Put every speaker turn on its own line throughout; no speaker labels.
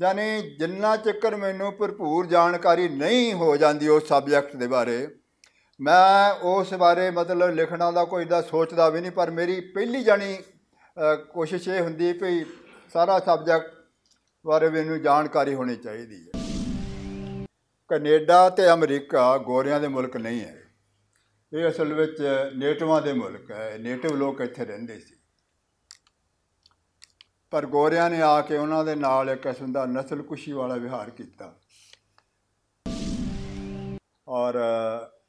ਯਾਨੀ ਜਿੰਨਾ ਚੱਕਰ ਮੈਨੂੰ ਭਰਪੂਰ ਜਾਣਕਾਰੀ ਨਹੀਂ ਹੋ ਜਾਂਦੀ ਉਸ ਸਬਜੈਕਟ ਦੇ ਬਾਰੇ ਮੈਂ ਉਸ ਬਾਰੇ ਮਤਲਬ ਲਿਖਣਾ ਦਾ ਕੋਈ ਦਾ ਸੋਚਦਾ ਵੀ ਨਹੀਂ ਪਰ ਮੇਰੀ ਪਹਿਲੀ ਜਾਣੀ ਕੋਸ਼ਿਸ਼ ਇਹ ਹੁੰਦੀ ਭਈ ਸਾਰਾ ਸਬਜੈਕਟ ਬਾਰੇ ਮੈਨੂੰ ਜਾਣਕਾਰੀ ਹੋਣੀ ਚਾਹੀਦੀ ਹੈ ਕੈਨੇਡਾ ਤੇ ਅਮਰੀਕਾ ਗੋਰਿਆਂ ਦੇ ਮੁਲਕ ਨਹੀਂ ਹੈ ਇਹ ਅਸਲ ਵਿੱਚ ਨੇਟਿਵਾਂ ਦੇ ਮੁਲਕ ਹੈ ਨੇਟਿਵ ਲੋਕ ਇੱਥੇ ਰਹਿੰਦੇ ਸੀ ਪਰ ਗੋਰਿਆਂ ਨੇ ਆ ਕੇ ਉਹਨਾਂ ਦੇ ਨਾਲ ਇੱਕ ਕਿਸਮ ਦਾ ਨਸਲਕੁਸ਼ੀ ਵਾਲਾ ਵਿਹਾਰ ਕੀਤਾ ਔਰ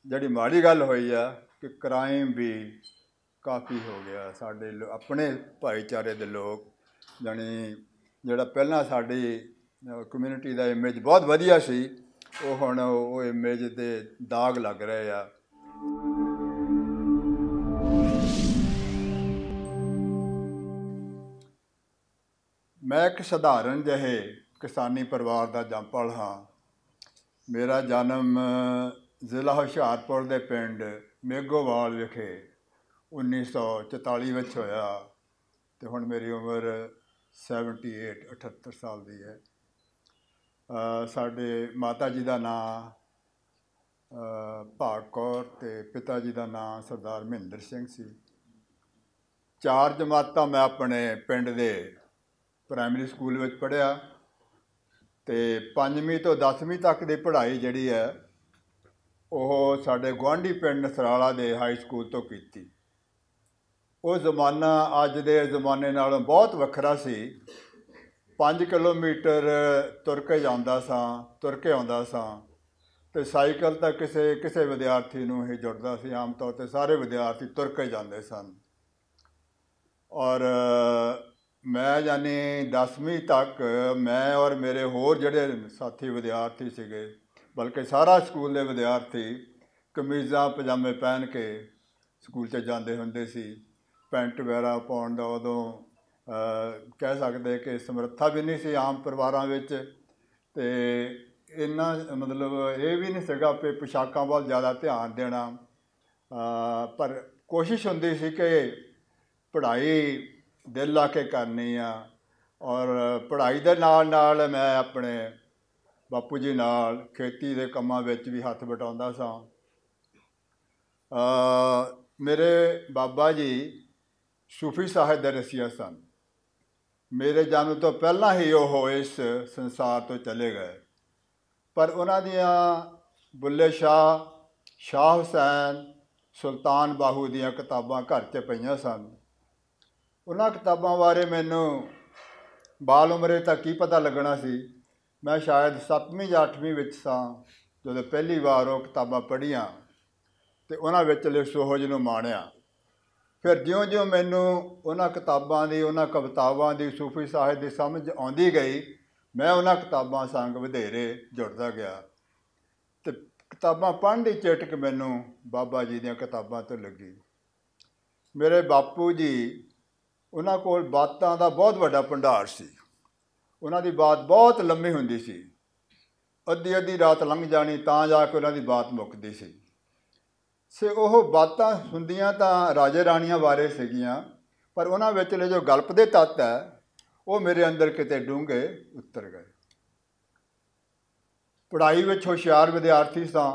ਜਿਹੜੀ ਮਾੜੀ ਗੱਲ ਹੋਈ ਆ ਕਿ ਕ੍ਰਾਈਮ ਵੀ ਕਾਫੀ ਹੋ ਗਿਆ ਸਾਡੇ ਆਪਣੇ ਭਾਈਚਾਰੇ ਦੇ ਲੋਕ ਜਾਨੀ ਜਿਹੜਾ ਪਹਿਲਾਂ ਸਾਡੀ ਕਮਿਊਨਿਟੀ ਦਾ ਇਮੇਜ ਬਹੁਤ ਵਧੀਆ ਸੀ ਉਹ ਹੁਣ ਉਹ ਇਮੇਜ ਤੇ ਦਾਗ ਲੱਗ ਰਹੇ ਆ ਮੈਂ ਇੱਕ ਸਧਾਰਨ ਜਿਹੇ ਕਿਸਾਨੀ ਪਰਿਵਾਰ ਦਾ ਜੰਪਲ ਹਾਂ ਮੇਰਾ ਜਨਮ ਜ਼ਿਲ੍ਹਾ ਹੁਸ਼ਿਆਰਪੁਰ ਦੇ ਪਿੰਡ ਮੇਗੋਵਾਲ ਵਿਖੇ 1944 ਵਿੱਚ ਹੋਇਆ ਤੇ ਹੁਣ ਮੇਰੀ ਉਮਰ 78 78 ਸਾਲ ਦੀ ਹੈ ਸਾਡੇ ਮਾਤਾ ਜੀ ਦਾ ਨਾਮ ਭਾਕੌਰ ਤੇ ਪਿਤਾ ਜੀ ਦਾ ਨਾਮ ਸਰਦਾਰ ਮਹਿੰਦਰ ਸਿੰਘ ਸੀ ਚਾਰ ਜਮਾਤਾਂ ਮੈਂ ਆਪਣੇ ਪਿੰਡ ਦੇ ਪ੍ਰਾਇਮਰੀ ਸਕੂਲ ਵਿੱਚ ਪੜ੍ਹਿਆ ਤੇ 5ਵੀਂ ਤੋਂ 10ਵੀਂ ਤੱਕ ਦੀ ਪੜ੍ਹਾਈ ਜਿਹੜੀ ਹੈ ਉਹ ਸਾਡੇ ਗਵਾਂਢੀ ਪਿੰਡ ਸਰਾਲਾ ਦੇ ਹਾਈ ਸਕੂਲ ਤੋਂ ਕੀਤੀ ਉਹ ਜ਼ਮਾਨਾ ਅੱਜ ਦੇ ਜ਼ਮਾਨੇ ਨਾਲੋਂ ਬਹੁਤ ਵੱਖਰਾ ਸੀ 5 ਕਿਲੋਮੀਟਰ ਤੁਰ ਕੇ ਜਾਂਦਾ ਸਾਂ ਤੁਰ ਕੇ ਆਉਂਦਾ ਸਾਂ ਤੇ ਸਾਈਕਲ ਤਾਂ ਕਿਸੇ ਕਿਸੇ ਵਿਦਿਆਰਥੀ ਨੂੰ ਹੀ ਜੁੜਦਾ ਸੀ ਆਮ ਤੌਰ ਤੇ ਸਾਰੇ ਵਿਦਿਆਰਥੀ ਤੁਰ ਕੇ ਜਾਂਦੇ ਸਨ ਔਰ ਮੈਂ ਜਾਨੀ 10ਵੀਂ ਤੱਕ ਮੈਂ ਔਰ ਮੇਰੇ ਹੋਰ ਜਿਹੜੇ ਸਾਥੀ ਵਿਦਿਆਰਥੀ ਸੀਗੇ ਬਲਕਿ ਸਾਰਾ ਸਕੂਲ ਦੇ ਵਿਦਿਆਰਥੀ ਕਮੀਜ਼ਾਂ ਪਜਾਮੇ ਪਹਿਨ ਕੇ ਸਕੂਲ 'ਚ ਜਾਂਦੇ ਹੁੰਦੇ ਸੀ ਪੈਂਟ ਵਗੈਰਾ ਪਾਉਣ ਦਾ ਉਦੋਂ ਕਹਿ ਸਕਦੇ ਕਿ ਸਮਰੱਥਾ ਵੀ ਨਹੀਂ ਸੀ ਆਮ ਪਰਿਵਾਰਾਂ ਵਿੱਚ ਤੇ ਇੰਨਾ ਮਤਲਬ ਇਹ ਵੀ ਨਹੀਂ ਸੀਗਾ ਕਿ ਪੋਸ਼ਾਕਾਂ ਵੱਲ ਜ਼ਿਆਦਾ ਧਿਆਨ ਦੇਣਾ ਪਰ ਕੋਸ਼ਿਸ਼ ਹੁੰਦੀ ਸੀ ਕਿ ਪੜ੍ਹਾਈ ਦਿਲ ਲਾ ਕੇ ਕਰਨੀ ਆ ਔਰ ਪੜ੍ਹਾਈ ਦੇ ਨਾਲ ਨਾਲ ਮੈਂ ਆਪਣੇ ਬਾਪੂ ਜੀ ਨਾਲ ਖੇਤੀ ਦੇ ਕੰਮਾਂ ਵਿੱਚ ਵੀ ਹੱਥ ਵਟਾਉਂਦਾ ਸਾਂ ਅ ਮੇਰੇ ਬਾਬਾ ਜੀ ਸੂਫੀ ਸਾਹਿਬ ਦੇ ਰਸੀਆ ਸਨ ਮੇਰੇ ਜਨਮ ਤੋਂ ਪਹਿਲਾਂ ਹੀ ਉਹ ਇਸ ਸੰਸਾਰ ਤੋਂ ਚਲੇ ਗਏ ਪਰ ਉਹਨਾਂ ਦੀਆਂ ਬੁੱਲੇ ਸ਼ਾਹ ਸ਼ਾਹ ਹੁਸੈਨ ਸੁਲਤਾਨ ਬਾਹੂ ਦੀਆਂ ਕਿਤਾਬਾਂ ਘਰ 'ਚ ਪਈਆਂ ਸਨ ਉਹਨਾਂ ਕਿਤਾਬਾਂ ਬਾਰੇ ਮੈਨੂੰ ਬਾਲ ਉਮਰੇ ਤਾਂ ਕੀ ਪਤਾ ਲੱਗਣਾ ਸੀ ਮੈਂ ਸ਼ਾਇਦ 7ਵੀਂ ਜਾਂ 8ਵੀਂ ਵਿੱਚ ਸਾਂ ਜਦੋਂ ਪਹਿਲੀ ਵਾਰ ਉਹ ਕਿਤਾਬਾਂ ਪੜ੍ਹੀਆਂ ਤੇ ਉਹਨਾਂ ਵਿੱਚ ਸੋਹਜ ਨੂੰ ਮਾਣਿਆ ਫਿਰ ਜਿਉਂ-ਜਿਉਂ ਮੈਨੂੰ ਉਹਨਾਂ ਕਿਤਾਬਾਂ ਦੀ ਉਹਨਾਂ ਕਵਿਤਾਵਾਂ ਦੀ ਸੂਫੀ ਸਾਹਿਤ ਦੀ ਸਮਝ ਆਉਂਦੀ ਗਈ ਮੈਂ ਉਹਨਾਂ ਕਿਤਾਬਾਂ ਸੰਗ ਵਧੇਰੇ ਜੁੜਦਾ ਗਿਆ ਤੇ ਕਿਤਾਬਾਂ ਪੜ੍ਹਨ ਦੀ ਚਟਕ ਮੈਨੂੰ ਬਾਬਾ ਜੀ ਦੀਆਂ ਕਿਤਾਬਾਂ ਤੋਂ ਲੱਗੀ ਮੇਰੇ ਬਾਪੂ ਜੀ ਉਹਨਾਂ ਕੋਲ ਬਾਤਾਂ ਦਾ ਬਹੁਤ ਵੱਡਾ ਭੰਡਾਰ ਸੀ ਉਹਨਾਂ ਦੀ ਬਾਤ ਬਹੁਤ ਲੰਮੀ ਹੁੰਦੀ ਸੀ ਅੱਧੀ ਅੱਧੀ ਰਾਤ ਲੰਘ ਜਾਣੀ ਤਾਂ ਜਾ ਕੇ ਉਹਨਾਂ ਦੀ ਬਾਤ ਮੁੱਕਦੀ ਸੀ ਸੇ ਉਹ ਬਾਤਾਂ ਹੁੰਦੀਆਂ ਤਾਂ ਰਾਜੇ ਰਾਣੀਆਂ ਬਾਰੇ ਸੀਗੀਆਂ ਪਰ ਉਹਨਾਂ ਵਿੱਚਲੇ ਜੋ ਗਲਪ ਦੇ ਤੱਤ ਹੈ ਉਹ ਮੇਰੇ ਅੰਦਰ ਕਿਤੇ ਡੂੰਘੇ ਉਤਰ ਗਏ ਪੜ੍ਹਾਈ ਵਿੱਚ ਹੁਸ਼ਿਆਰ ਵਿਦਿਆਰਥੀ ਸਾਂ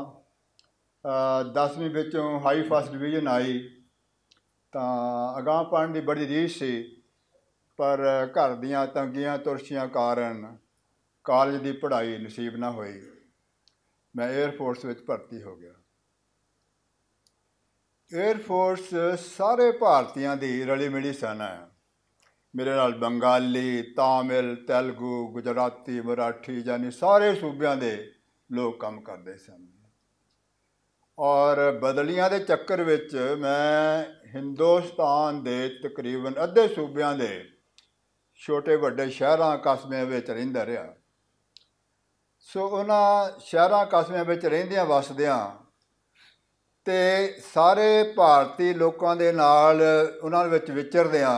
10ਵੀਂ ਵਿੱਚੋਂ ਹਾਈ ਫਸਟ ਡਿਵੀਜ਼ਨ ਆਈ ਤਾਂ ਅਗਾਹ ਪੜਨ ਦੀ ਬੜੀ ਰੀਸ ਸੀ ਪਰ ਘਰ ਦੀਆਂ ਤੰਗੀਆਂ ਤੁਰਸ਼ੀਆਂ ਕਾਰਨ ਕਾਲਜ ਦੀ ਪੜ੍ਹਾਈ ਨਸੀਬ ਨਾ ਹੋਈ ਮੈਂ 에ਅਰਫੋਰਸ ਵਿੱਚ ਭਰਤੀ ਹੋ ਗਿਆ 에ਅਰਫੋਰਸ ਸਾਰੇ ਭਾਰਤੀਆਂ ਦੀ ਰਲੀ ਮਿਲੀ ਸੈਨਾ ਹੈ ਮੇਰੇ ਨਾਲ ਬੰਗਾਲੀ ਤਾਮਿਲ ਤੇਲਗੂ ਗੁਜਰਾਤੀ ਮਰਾਠੀ ਜਾਨੀ ਸਾਰੇ ਸੂਬਿਆਂ ਦੇ ਲੋਕ ਕੰਮ ਕਰਦੇ ਸਨ ਔਰ ਬਦਲੀਆਂ ਦੇ ਚੱਕਰ ਵਿੱਚ ਮੈਂ ਹਿੰਦੁਸਤਾਨ ਦੇ ਤਕਰੀਬਨ ਅੱਧੇ ਸੂਬਿਆਂ ਦੇ ਛੋਟੇ ਵੱਡੇ ਸ਼ਹਿਰਾਂ ਕਸਬਿਆਂ ਵਿੱਚ ਰਹਿੰਦਾ ਰਿਹਾ ਸੋ ਉਹਨਾਂ ਸ਼ਹਿਰਾਂ ਕਸਬਿਆਂ ਵਿੱਚ ਰਹਿੰਦਿਆਂ ਵਸਦਿਆਂ ਤੇ ਸਾਰੇ ਭਾਰਤੀ ਲੋਕਾਂ ਦੇ ਨਾਲ ਉਹਨਾਂ ਵਿੱਚ ਵਿਚਰਦਿਆਂ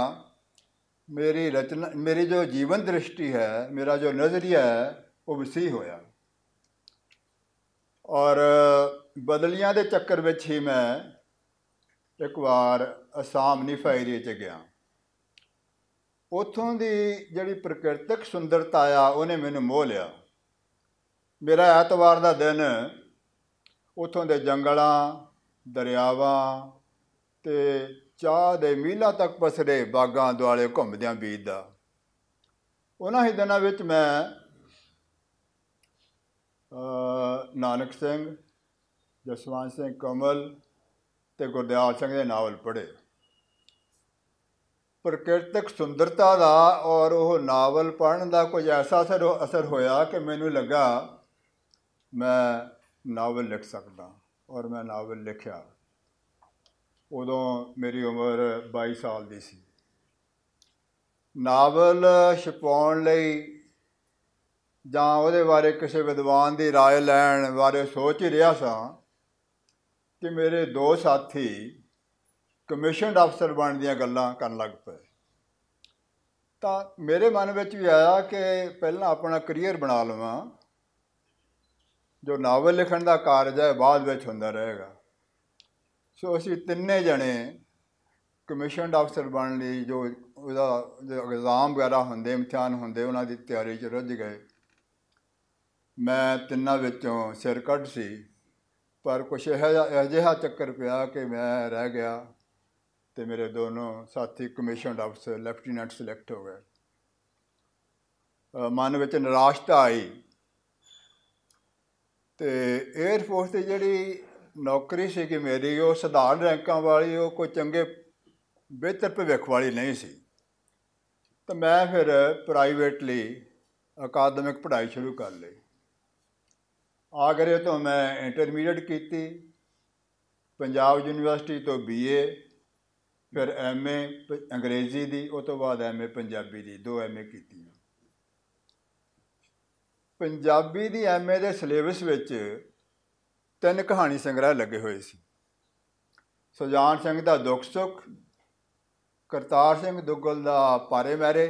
ਮੇਰੀ ਰਚਨਾ ਮੇਰੀ ਜੋ ਜੀਵਨ ਦ੍ਰਿਸ਼ਟੀ ਹੈ ਮੇਰਾ ਜੋ ਨਜ਼ਰੀਆ ਹੈ ਉਹ ਵਸੀ ਹੋਇਆ ਔਰ ਬਦਲੀਆਂ ਦੇ ਚੱਕਰ ਵਿੱਚ ਹੀ ਮੈਂ ਇੱਕ ਵਾਰ ਅਸਾਮ ਨਿਫਾ ਏਰੀਏ 'ਚ ਗਿਆ ਉਥੋਂ ਦੀ ਜਿਹੜੀ ਪ੍ਰਕਿਰਤਿਕ ਸੁੰਦਰਤਾ ਆ ਉਹਨੇ ਮੈਨੂੰ ਮੋਹ ਲਿਆ ਮੇਰਾ ਐਤਵਾਰ ਦਾ ਦਿਨ ਉਥੋਂ ਦੇ ਜੰਗਲਾਂ ਦਰਿਆਵਾਂ ਤੇ ਚਾਹ ਦੇ ਮੀਲਾ ਤੱਕ ਪਸਰੇ ਬਾਗਾਂ ਦੁਆਲੇ ਘੁੰਮਦਿਆਂ ਬੀਤਦਾ ਉਹਨਾਂ ਹੀ ਦਿਨਾਂ ਵਿੱਚ ਮੈਂ ਨਾਨਕ ਸਿੰਘ ਜਸਵੰਤ ਸਿੰਘ ਕਮਲ ਤੇ ਗੁਰਦਿਆਲ ਸਿੰਘ ਦੇ ਨਾਵਲ ਪੜ੍ਹੇ ਪ੍ਰਕਿਰਤਕ ਸੁੰਦਰਤਾ ਦਾ ਔਰ ਉਹ ਨਾਵਲ ਪੜਨ ਦਾ ਕੁਝ ਐਸਾ ਅਸਰ ਅਸਰ ਹੋਇਆ ਕਿ ਮੈਨੂੰ ਲੱਗਾ ਮੈਂ ਨਾਵਲ ਲਿਖ ਸਕਦਾ ਔਰ ਮੈਂ ਨਾਵਲ ਲਿਖਿਆ ਉਦੋਂ ਮੇਰੀ ਉਮਰ 22 ਸਾਲ ਦੀ ਸੀ ਨਾਵਲ ਛਪਾਉਣ ਲਈ ਜਾਂ ਉਹਦੇ ਬਾਰੇ ਕਿਸੇ ਵਿਦਵਾਨ ਦੀ رائے ਲੈਣ ਬਾਰੇ ਸੋਚ ਹੀ ਰਿਹਾ ਸਾਂ ਕਿ ਮੇਰੇ ਦੋ ਸਾਥੀ ਕਮਿਸ਼ਨਡ ਅਫਸਰ ਬਣਨ ਦੀਆਂ ਗੱਲਾਂ ਕਰਨ ਲੱਗ ਪਏ ਤਾਂ ਮੇਰੇ ਮਨ ਵਿੱਚ ਵੀ ਆਇਆ ਕਿ ਪਹਿਲਾਂ ਆਪਣਾ ਕਰੀਅਰ ਬਣਾ ਲਵਾਂ ਜੋ ਨਾਵਲ ਲਿਖਣ ਦਾ ਕਾਰਜ ਹੈ ਬਾਅਦ ਵਿੱਚ ਹੁੰਦਾ ਰਹੇਗਾ ਸੋ ਅਸੀਂ ਤਿੰਨੇ ਜਣੇ ਕਮਿਸ਼ਨਡ ਅਫਸਰ ਬਣਨ ਲਈ ਜੋ ਉਹਦਾ ਐਗਜ਼ਾਮ ਵਗੈਰਾ ਹੁੰਦੇ ਇਮਤਿਹਾਨ ਹੁੰਦੇ ਉਹਨਾਂ ਦੀ ਤਿਆਰੀ 'ਚ ਰੁੱਝ ਗਏ ਮੈਂ ਤਿੰਨਾਂ ਵਿੱਚੋਂ ਸਿਰ ਕੱਢ ਸੀ ਪਰ ਕੁਛ ਇਹ ਅਜਿਹਾ ਚੱਕਰ ਪਿਆ ਕਿ ਮੈਂ ਰਹਿ ਗਿਆ ਤੇ ਮੇਰੇ ਦੋਨੋਂ ਸਾਥੀ ਕਮਿਸ਼ਨਡ ਅਫਸਰ ਲੈਫਟੀਨੈਂਟ ਸਿਲੈਕਟ ਹੋ ਗਏ ਮਨ ਵਿੱਚ ਨਿਰਾਸ਼ਤਾ ਆਈ ਤੇ 에ਅਰ ਫੋਰਸ ਦੀ ਜਿਹੜੀ ਨੌਕਰੀ ਸੀ ਕਿ ਮੇਰੀ ਉਹ ਸਧਾਰਨ ਰੈਂਕਾਂ ਵਾਲੀ ਉਹ ਕੋਈ ਚੰਗੇ ਬਿਹਤਰ ਭਵਿੱਖ ਵਾਲੀ ਨਹੀਂ ਸੀ ਤਾਂ ਮੈਂ ਫਿਰ ਪ੍ਰਾਈਵੇਟਲੀ ਅਕਾਦਮਿਕ ਪੜ੍ਹਾਈ ਸ਼ੁਰੂ ਕਰ ਲਈ ਆਗਰੇ ਤੋਂ ਮੈਂ ਇੰਟਰਮੀਡੀਏਟ ਕੀਤੀ ਪੰਜਾਬ ਯੂਨੀਵਰਸਿਟੀ ਤੋਂ ਬੀਏ ਫਿਰ ਐਮਏ ਅੰਗਰੇਜ਼ੀ ਦੀ ਉਸ ਤੋਂ ਬਾਅਦ ਐਮਏ ਪੰਜਾਬੀ ਦੀ ਦੋ ਐਮਏ ਕੀਤੀਆਂ ਪੰਜਾਬੀ ਦੀ ਐਮਏ ਦੇ ਸਿਲੇਬਸ ਵਿੱਚ ਤਿੰਨ ਕਹਾਣੀ ਸੰਗ੍ਰਹਿ ਲੱਗੇ ਹੋਏ ਸੀ ਸੁਜਾਨ ਸਿੰਘ ਦਾ ਦੁੱਖ ਸੁੱਖ ਕਰਤਾਰ ਸਿੰਘ ਦੁੱਗਲ ਦਾ ਪਾਰੇ ਮਾਰੇ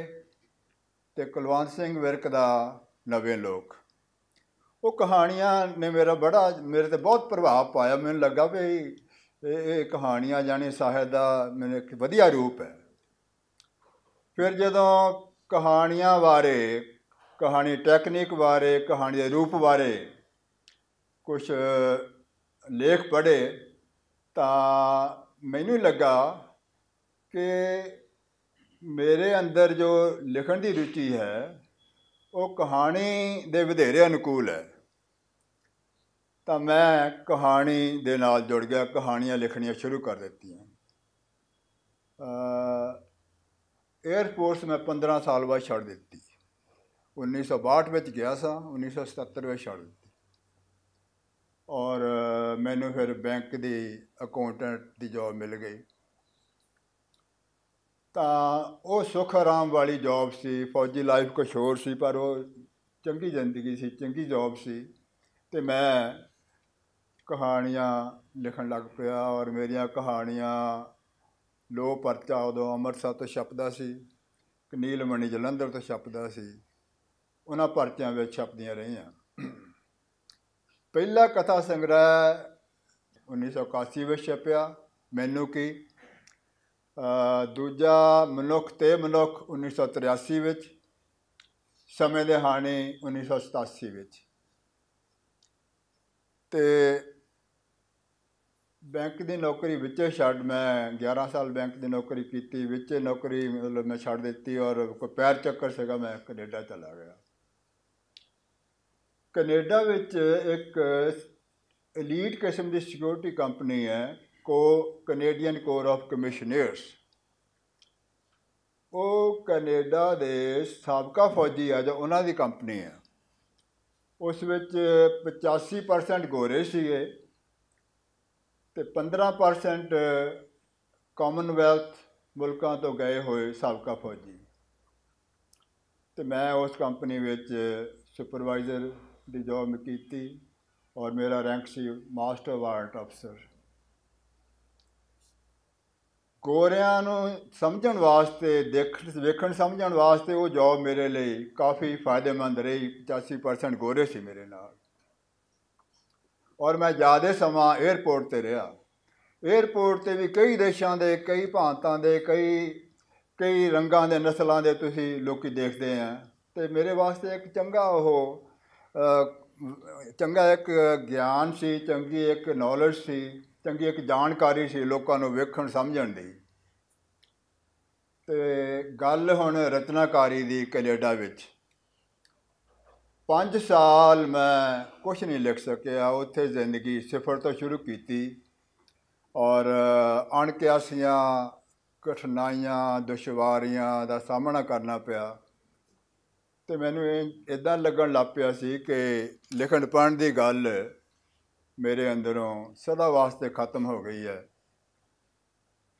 ਤੇ ਕੁਲਵੰਤ ਸਿੰਘ ਵਿਰਕ ਦਾ ਨਵੇਂ ਲੋਕ ਉਹ ਕਹਾਣੀਆਂ ਨੇ ਮੇਰਾ ਬੜਾ ਮੇਰੇ ਤੇ ਬਹੁਤ ਪ੍ਰਭਾਵ ਪਾਇਆ ਮੈਨੂੰ ਲੱਗਾ ਵੀ ਇਹ ਕਹਾਣੀਆਂ ਜਾਣੇ ਸਾਹਿਤ ਦਾ ਮੈਨੂੰ ਇੱਕ ਵਧੀਆ ਰੂਪ ਹੈ ਫਿਰ ਜਦੋਂ ਕਹਾਣੀਆਂ ਬਾਰੇ ਕਹਾਣੀ ਟੈਕਨੀਕ ਬਾਰੇ ਕਹਾਣੀ ਦੇ ਰੂਪ ਬਾਰੇ ਕੁਝ ਲੇਖ ਪੜ੍ਹੇ ਤਾਂ ਮੈਨੂੰ ਲੱਗਾ ਕਿ ਮੇਰੇ ਅੰਦਰ ਜੋ ਲਿਖਣ ਦੀ ਰੁਚੀ ਹੈ ਉਹ ਕਹਾਣੀ ਦੇ ਵਧੇਰੇ ਅਨੁਕੂਲ ਹੈ ਤਾਂ ਮੈਂ ਕਹਾਣੀ ਦੇ ਨਾਲ ਜੁੜ ਗਿਆ ਕਹਾਣੀਆਂ ਲਿਖਣੀਆਂ ਸ਼ੁਰੂ ਕਰ ਦਿੱਤੀਆਂ ਅ ਫੋਰਸ ਮੈਂ 15 ਸਾਲ ਬਾਅਦ ਛੱਡ ਦਿੱਤੀ 1962 ਵਿੱਚ ਗਿਆ ਸਾਂ 1977 ਵਿੱਚ ਛੱਡ ਦਿੱਤੀ ਔਰ ਮੈਨੂੰ ਫਿਰ ਬੈਂਕ ਦੀ ਅਕਾਊਂਟੈਂਟ ਦੀ ਜੌਬ ਮਿਲ ਗਈ ਤਾਂ ਉਹ ਸੁਖ ਆਰਾਮ ਵਾਲੀ ਜੌਬ ਸੀ ਫੌਜੀ ਲਾਈਫ ਕੋਸ਼ੋਰ ਹੋਰ ਸੀ ਪਰ ਉਹ ਚੰਗੀ ਜ਼ਿੰਦਗੀ ਸੀ ਚੰਗੀ ਜੌਬ ਸੀ ਤੇ ਮੈਂ ਕਹਾਣੀਆਂ ਲਿਖਣ ਲੱਗ ਪਿਆ ਔਰ ਮੇਰੀਆਂ ਕਹਾਣੀਆਂ ਲੋ ਪਰਚਾ ਉਦੋਂ ਅੰਮ੍ਰਿਤਸਰ ਤੋਂ ਛਪਦਾ ਸੀ ਕਨੀਲ ਮਣੀ ਜਲੰਧਰ ਤੋਂ ਛਪਦਾ ਸੀ ਉਹਨਾਂ ਪਰਚਿਆਂ ਵਿੱਚ ਛਪਦੀਆਂ ਰਹੀਆਂ ਪਹਿਲਾ ਕਥਾ ਸੰਗ੍ਰਹਿ 1981 ਵਿੱਚ ਛਪਿਆ ਮੈਨੂੰ ਕੀ ਦੂਜਾ ਮਨੁੱਖ ਤੇ ਮਨੁੱਖ 1983 ਵਿੱਚ ਸਮੇਂ ਦੇ ਹਾਣੇ 1987 ਵਿੱਚ ਤੇ ਬੈਂਕ ਦੀ ਨੌਕਰੀ ਵਿੱਚ ਛੱਡ ਮੈਂ 11 ਸਾਲ ਬੈਂਕ ਦੀ ਨੌਕਰੀ ਕੀਤੀ ਵਿੱਚ ਨੌਕਰੀ ਮਤਲਬ ਮੈਂ ਛੱਡ ਦਿੱਤੀ ਔਰ ਕੋਈ ਪੈਰ ਚੱਕਰ ਸੀਗਾ ਮੈਂ ਕੈਨੇਡਾ ਚਲਾ ਗਿਆ ਕੈਨੇਡਾ ਵਿੱਚ ਇੱਕ ਐਲੀਟ ਕਿਸਮ ਦੀ ਸਿਕਿਉਰਿਟੀ ਕੰਪਨੀ ਹੈ ਕੋ ਕੈਨੇਡੀਅਨ ਕੋਰ ਆਫ ਕਮਿਸ਼ਨਰਸ ਉਹ ਕੈਨੇਡਾ ਦੇ ਸਾਬਕਾ ਫੌਜੀ ਆ ਜਾਂ ਉਹਨਾਂ ਦੀ ਕੰਪਨੀ ਹੈ ਉਸ ਵਿੱਚ 85% ਗੋਰੇ ਸੀਗੇ ਤੇ 15% ਕਾਮਨਵੈਲਥ ਮੁਲਕਾਂ ਤੋਂ ਗਏ ਹੋਏ ਸਾਬਕਾ ਫੌਜੀ ਤੇ ਮੈਂ ਉਸ ਕੰਪਨੀ ਵਿੱਚ ਸੁਪਰਵਾਈਜ਼ਰ ਦੀ ਜੌਬ ਕੀਤੀ ਔਰ ਮੇਰਾ ਰੈਂਕ ਸੀ ਮਾਸਟਰ ਵਾਰਟ ਅਫਸਰ ਗੋਰਿਆਂ ਨੂੰ ਸਮਝਣ ਵਾਸਤੇ ਦੇਖਣ ਵੇਖਣ ਸਮਝਣ ਵਾਸਤੇ ਉਹ ਜੌਬ ਮੇਰੇ ਲਈ ਕਾਫੀ ਫਾਇਦੇਮੰਦ ਰਹੀ 85% ਗੋਰੇ ਸੀ ਮੇਰੇ ਨਾਲ ਔਰ ਮੈਂ ਜ਼ਿਆਦਾ ਸਮਾਂ 에ਅਰਪੋਰਟ ਤੇ ਰਿਹਾ 에ਅਰਪੋਰਟ ਤੇ ਵੀ ਕਈ ਦੇਸ਼ਾਂ ਦੇ ਕਈ ਭਾਂਤਾਂ ਦੇ ਕਈ ਕਈ ਰੰਗਾਂ ਦੇ ਨਸਲਾਂ ਦੇ ਤੁਸੀਂ ਲੋਕੀ ਦੇਖਦੇ ਆ ਤੇ ਮੇਰੇ ਵਾਸਤੇ ਇੱਕ ਚੰਗਾ ਉਹ ਚੰਗਾ ਇੱਕ ਗਿਆਨ ਸੀ ਚੰਗੀ ਇੱਕ ਨੌਲੇਜ ਸੀ ਚੰਗੀ ਇੱਕ ਜਾਣਕਾਰੀ ਸੀ ਲੋਕਾਂ ਨੂੰ ਵੇਖਣ ਸਮਝਣ ਦੀ ਤੇ ਗੱਲ ਹੁਣ ਰਤਨਾਕਾਰੀ ਦੀ ਕੈਨੇਡਾ ਵਿੱਚ ਪੰਜ ਸਾਲ ਮੈਂ ਕੁਝ ਨਹੀਂ ਲਿਖ ਸਕਿਆ ਉੱਥੇ ਜ਼ਿੰਦਗੀ ਸਿਫਰ ਤੋਂ ਸ਼ੁਰੂ ਕੀਤੀ ਔਰ ਅਣਕਿਆਸੀਆਂ ਕਠਿਨਾਈਆਂ ਦੁਸ਼ਵਾਰੀਆਂ ਦਾ ਸਾਹਮਣਾ ਕਰਨਾ ਪਿਆ ਤੇ ਮੈਨੂੰ ਇਦਾਂ ਲੱਗਣ ਲੱਗ ਪਿਆ ਸੀ ਕਿ ਲਿਖਣ ਪੜਨ ਦੀ ਗੱਲ ਮੇਰੇ ਅੰਦਰੋਂ ਸਦਾ ਵਾਸਤੇ ਖਤਮ ਹੋ ਗਈ ਹੈ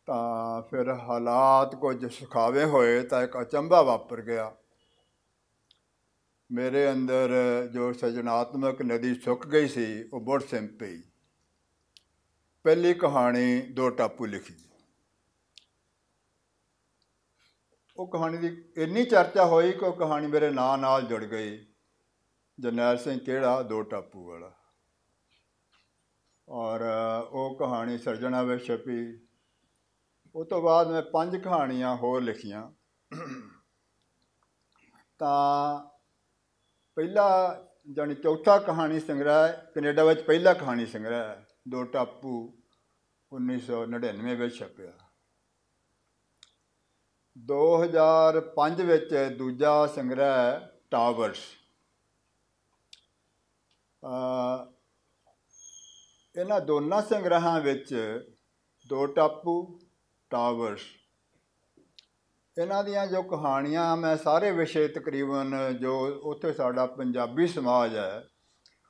ਤਾਂ ਫਿਰ ਹਾਲਾਤ ਕੁਝ ਸੁਖਾਵੇ ਹੋਏ ਤਾਂ ਇੱਕ ਅਚੰਭਾ ਵਾਪਰ ਗਿਆ ਮੇਰੇ ਅੰਦਰ ਜੋ ਸਜਨਾਤਮਕ ਨਦੀ ਸੁੱਕ ਗਈ ਸੀ ਉਹ ਬੁੜ ਸਿੰਪ ਪਈ ਪਹਿਲੀ ਕਹਾਣੀ ਦੋ ਟਾਪੂ ਲਿਖੀ ਉਹ ਕਹਾਣੀ ਦੀ ਇੰਨੀ ਚਰਚਾ ਹੋਈ ਕਿ ਉਹ ਕਹਾਣੀ ਮੇਰੇ ਨਾਂ ਨਾਲ ਜੁੜ ਗਈ ਜਰਨੈਲ ਸਿੰਘ ਕਿਹੜਾ ਦੋ ਟਾਪੂ ਵਾਲਾ ਔਰ ਉਹ ਕਹਾਣੀ ਸਰਜਣਾ ਵਿੱਚ ਛਪੀ ਉਸ ਤੋਂ ਬਾਅਦ ਮੈਂ ਪੰਜ ਕਹਾਣੀਆਂ ਹੋਰ ਲਿਖੀਆਂ ਤਾਂ ਪਹਿਲਾ ਜਾਨੀ ਚੌਥਾ ਕਹਾਣੀ ਸੰਗ੍ਰਹਿ ਕੈਨੇਡਾ ਵਿੱਚ ਪਹਿਲਾ ਕਹਾਣੀ ਸੰਗ੍ਰਹਿ ਦੋ ਟਾਪੂ 1999 ਵਿੱਚ ਛਪਿਆ 2005 ਵਿੱਚ ਦੂਜਾ ਸੰਗ੍ਰਹਿ ਟਾਵਰਸ ਇਹਨਾਂ ਦੋਨਾਂ ਸੰਗ੍ਰਹਾਂ ਵਿੱਚ ਦੋ ਟਾਪੂ ਟਾਵਰਸ ਇਹਨਾਂ ਦੀਆਂ ਜੋ ਕਹਾਣੀਆਂ ਮੈਂ ਸਾਰੇ ਵਿਸ਼ੇ ਤਕਰੀਬਨ ਜੋ ਉੱਥੇ ਸਾਡਾ ਪੰਜਾਬੀ ਸਮਾਜ ਹੈ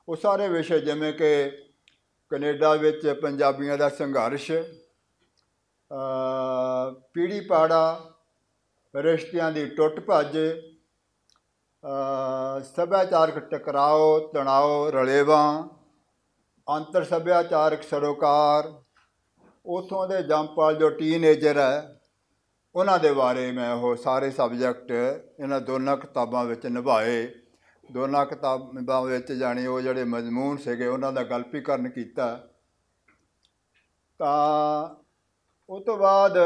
ਉਹ ਸਾਰੇ ਵਿਸ਼ੇ ਜਿਵੇਂ ਕਿ ਕੈਨੇਡਾ ਵਿੱਚ ਪੰਜਾਬੀਆਂ ਦਾ ਸੰਘਰਸ਼ ਪੀੜੀ ਪਾੜਾ ਰਿਸ਼ਤਿਆਂ ਦੀ ਟੁੱਟ ਭੱਜ ਸੱਭਿਆਚਾਰਕ ਟਕਰਾਓ ਤਣਾਓ ਰਲੇਵਾ ਅੰਤਰ ਸੱਭਿਆਚਾਰਕ ਸਰੋਕਾਰ ਉਥੋਂ ਦੇ ਜੰਪਾਲ ਜੋ ਟੀਨੇਜਰ ਹੈ ਉਹਨਾਂ ਦੇ ਬਾਰੇ ਮੈਂ ਉਹ ਸਾਰੇ ਸਬਜੈਕਟ ਇਹਨਾਂ ਦੋਨਾਂ ਕਿਤਾਬਾਂ ਵਿੱਚ ਨਿਭਾਏ ਦੋਨਾਂ ਕਿਤਾਬਾਂ ਵਿੱਚ ਜਾਣੀ ਉਹ ਜਿਹੜੇ ਮਜ਼ਮੂਨ ਸੀਗੇ ਉਹਨਾਂ ਦਾ ਗਲਪੀਕਰਨ ਕੀਤਾ ਤਾਂ ਉਸ ਤੋਂ ਬਾਅਦ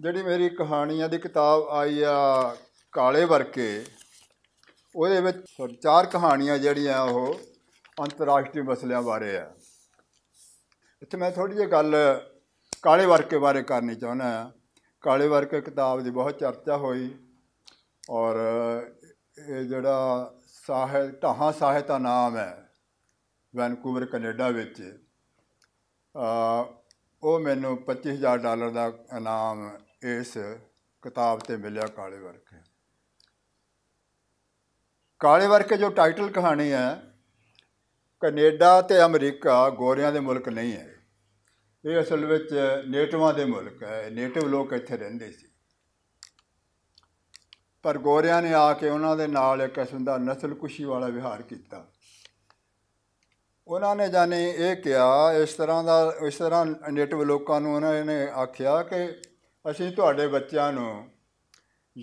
ਜਿਹੜੀ ਮੇਰੀ ਕਹਾਣੀਆਂ ਦੀ ਕਿਤਾਬ ਆਈ ਆ ਕਾਲੇ ਵਰਕੇ ਉਹਦੇ ਵਿੱਚ ਚਾਰ ਕਹਾਣੀਆਂ ਜਿਹੜੀਆਂ ਉਹ ਅੰਤਰਰਾਸ਼ਟਰੀ ਮਸਲਿਆਂ ਬਾਰੇ ਆ ਇੱਥੇ ਮੈਂ ਥੋੜੀ ਜਿਹੀ ਗੱਲ ਕਾਲੇ ਵਰਕੇ ਬਾਰੇ ਕਰਨੀ ਚਾਹੁੰਦਾ ਹਾਂ ਕਾਲੇ ਵਰਕ ਕਿਤਾਬ ਦੀ ਬਹੁਤ ਚਰਚਾ ਹੋਈ ਔਰ ਇਹ ਜਿਹੜਾ ਸਾਹਿਤ ਢਾਹਾ ਸਾਹਿਤ ਦਾ ਨਾਮ ਹੈ ਵੈਨਕੂਵਰ ਕੈਨੇਡਾ ਵਿੱਚ ਉਹ ਮੈਨੂੰ 25000 ਡਾਲਰ ਦਾ ਇਨਾਮ ਇਸ ਕਿਤਾਬ ਤੇ ਮਿਲਿਆ ਕਾਲੇ ਵਰਕ ਕਾਲੇ ਵਰਕ ਜੋ ਟਾਈਟਲ ਕਹਾਣੀ ਹੈ ਕੈਨੇਡਾ ਤੇ ਅਮਰੀਕਾ ਗੋਰਿਆਂ ਦੇ ਮੁਲਕ ਨਹੀਂ ਹੈ ਇਹ ਅਸਲ ਵਿੱਚ ਨੇਟਿਵਾਂ ਦੇ ਮੁਲਕ ਹੈ ਨੇਟਿਵ ਲੋਕ ਇੱਥੇ ਰਹਿੰਦੇ ਸੀ ਪਰ ਗੋਰਿਆਂ ਨੇ ਆ ਕੇ ਉਹਨਾਂ ਦੇ ਨਾਲ ਇੱਕ ਕਿਸਮ ਦਾ ਨਸਲਕੁਸ਼ੀ ਵਾਲਾ ਵਿਹਾਰ ਕੀਤਾ ਉਹਨਾਂ ਨੇ ਜਾਣੇ ਇਹ ਕਿਹਾ ਇਸ ਤਰ੍ਹਾਂ ਦਾ ਇਸ ਤਰ੍ਹਾਂ ਨੇਟਿਵ ਲੋਕਾਂ ਨੂੰ ਉਹਨਾਂ ਨੇ ਆਖਿਆ ਕਿ ਅਸੀਂ ਤੁਹਾਡੇ ਬੱਚਿਆਂ ਨੂੰ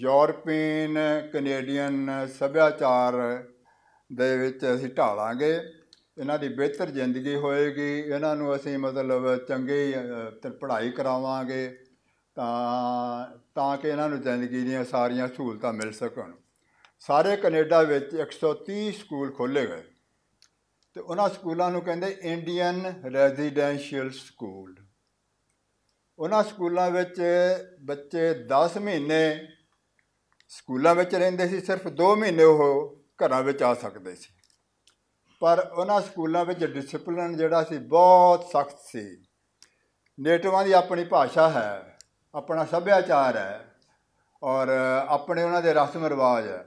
ਯੂਰਪੀਨ ਕੈਨੇਡੀਅਨ ਸਭਿਆਚਾਰ ਦੇ ਵਿੱਚ ਅਸੀਂ ਢਾਲਾਂਗੇ ਇਹਨਾਂ ਦੀ ਬਿਹਤਰ ਜ਼ਿੰਦਗੀ ਹੋਏਗੀ ਇਹਨਾਂ ਨੂੰ ਅਸੀਂ ਮਤਲਬ ਚੰਗੀ ਪੜ੍ਹਾਈ ਕਰਾਵਾਂਗੇ ਤਾਂ ਤਾਂ ਕਿ ਇਹਨਾਂ ਨੂੰ ਜ਼ਿੰਦਗੀ ਦੀਆਂ ਸਾਰੀਆਂ ਸਹੂਲਤਾਂ ਮਿਲ ਸਕਣ ਸਾਰੇ ਕੈਨੇਡਾ ਵਿੱਚ 130 ਸਕੂਲ ਖੋਲੇ ਗਏ ਤੇ ਉਹਨਾਂ ਸਕੂਲਾਂ ਨੂੰ ਕਹਿੰਦੇ ਇੰਡੀਅਨ ਰੈਜ਼ੀਡੈਂਸ਼ੀਅਲ ਸਕੂਲ ਉਹਨਾਂ ਸਕੂਲਾਂ ਵਿੱਚ ਬੱਚੇ 10 ਮਹੀਨੇ ਸਕੂਲਾਂ ਵਿੱਚ ਰਹਿੰਦੇ ਸੀ ਸਿਰਫ 2 ਮਹੀਨੇ ਉਹ ਘਰਾਂ ਵਿੱਚ ਆ ਸਕਦੇ ਸੀ ਪਰ ਉਹਨਾਂ ਸਕੂਲਾਂ ਵਿੱਚ ਡਿਸਪਲਿਨ ਜਿਹੜਾ ਸੀ ਬਹੁਤ ਸਖਤ ਸੀ ਨੇਟਵਾਂ ਦੀ ਆਪਣੀ ਭਾਸ਼ਾ ਹੈ ਆਪਣਾ ਸੱਭਿਆਚਾਰ ਹੈ ਔਰ ਆਪਣੇ ਉਹਨਾਂ ਦੇ ਰਸਮ ਰਿਵਾਜ ਹੈ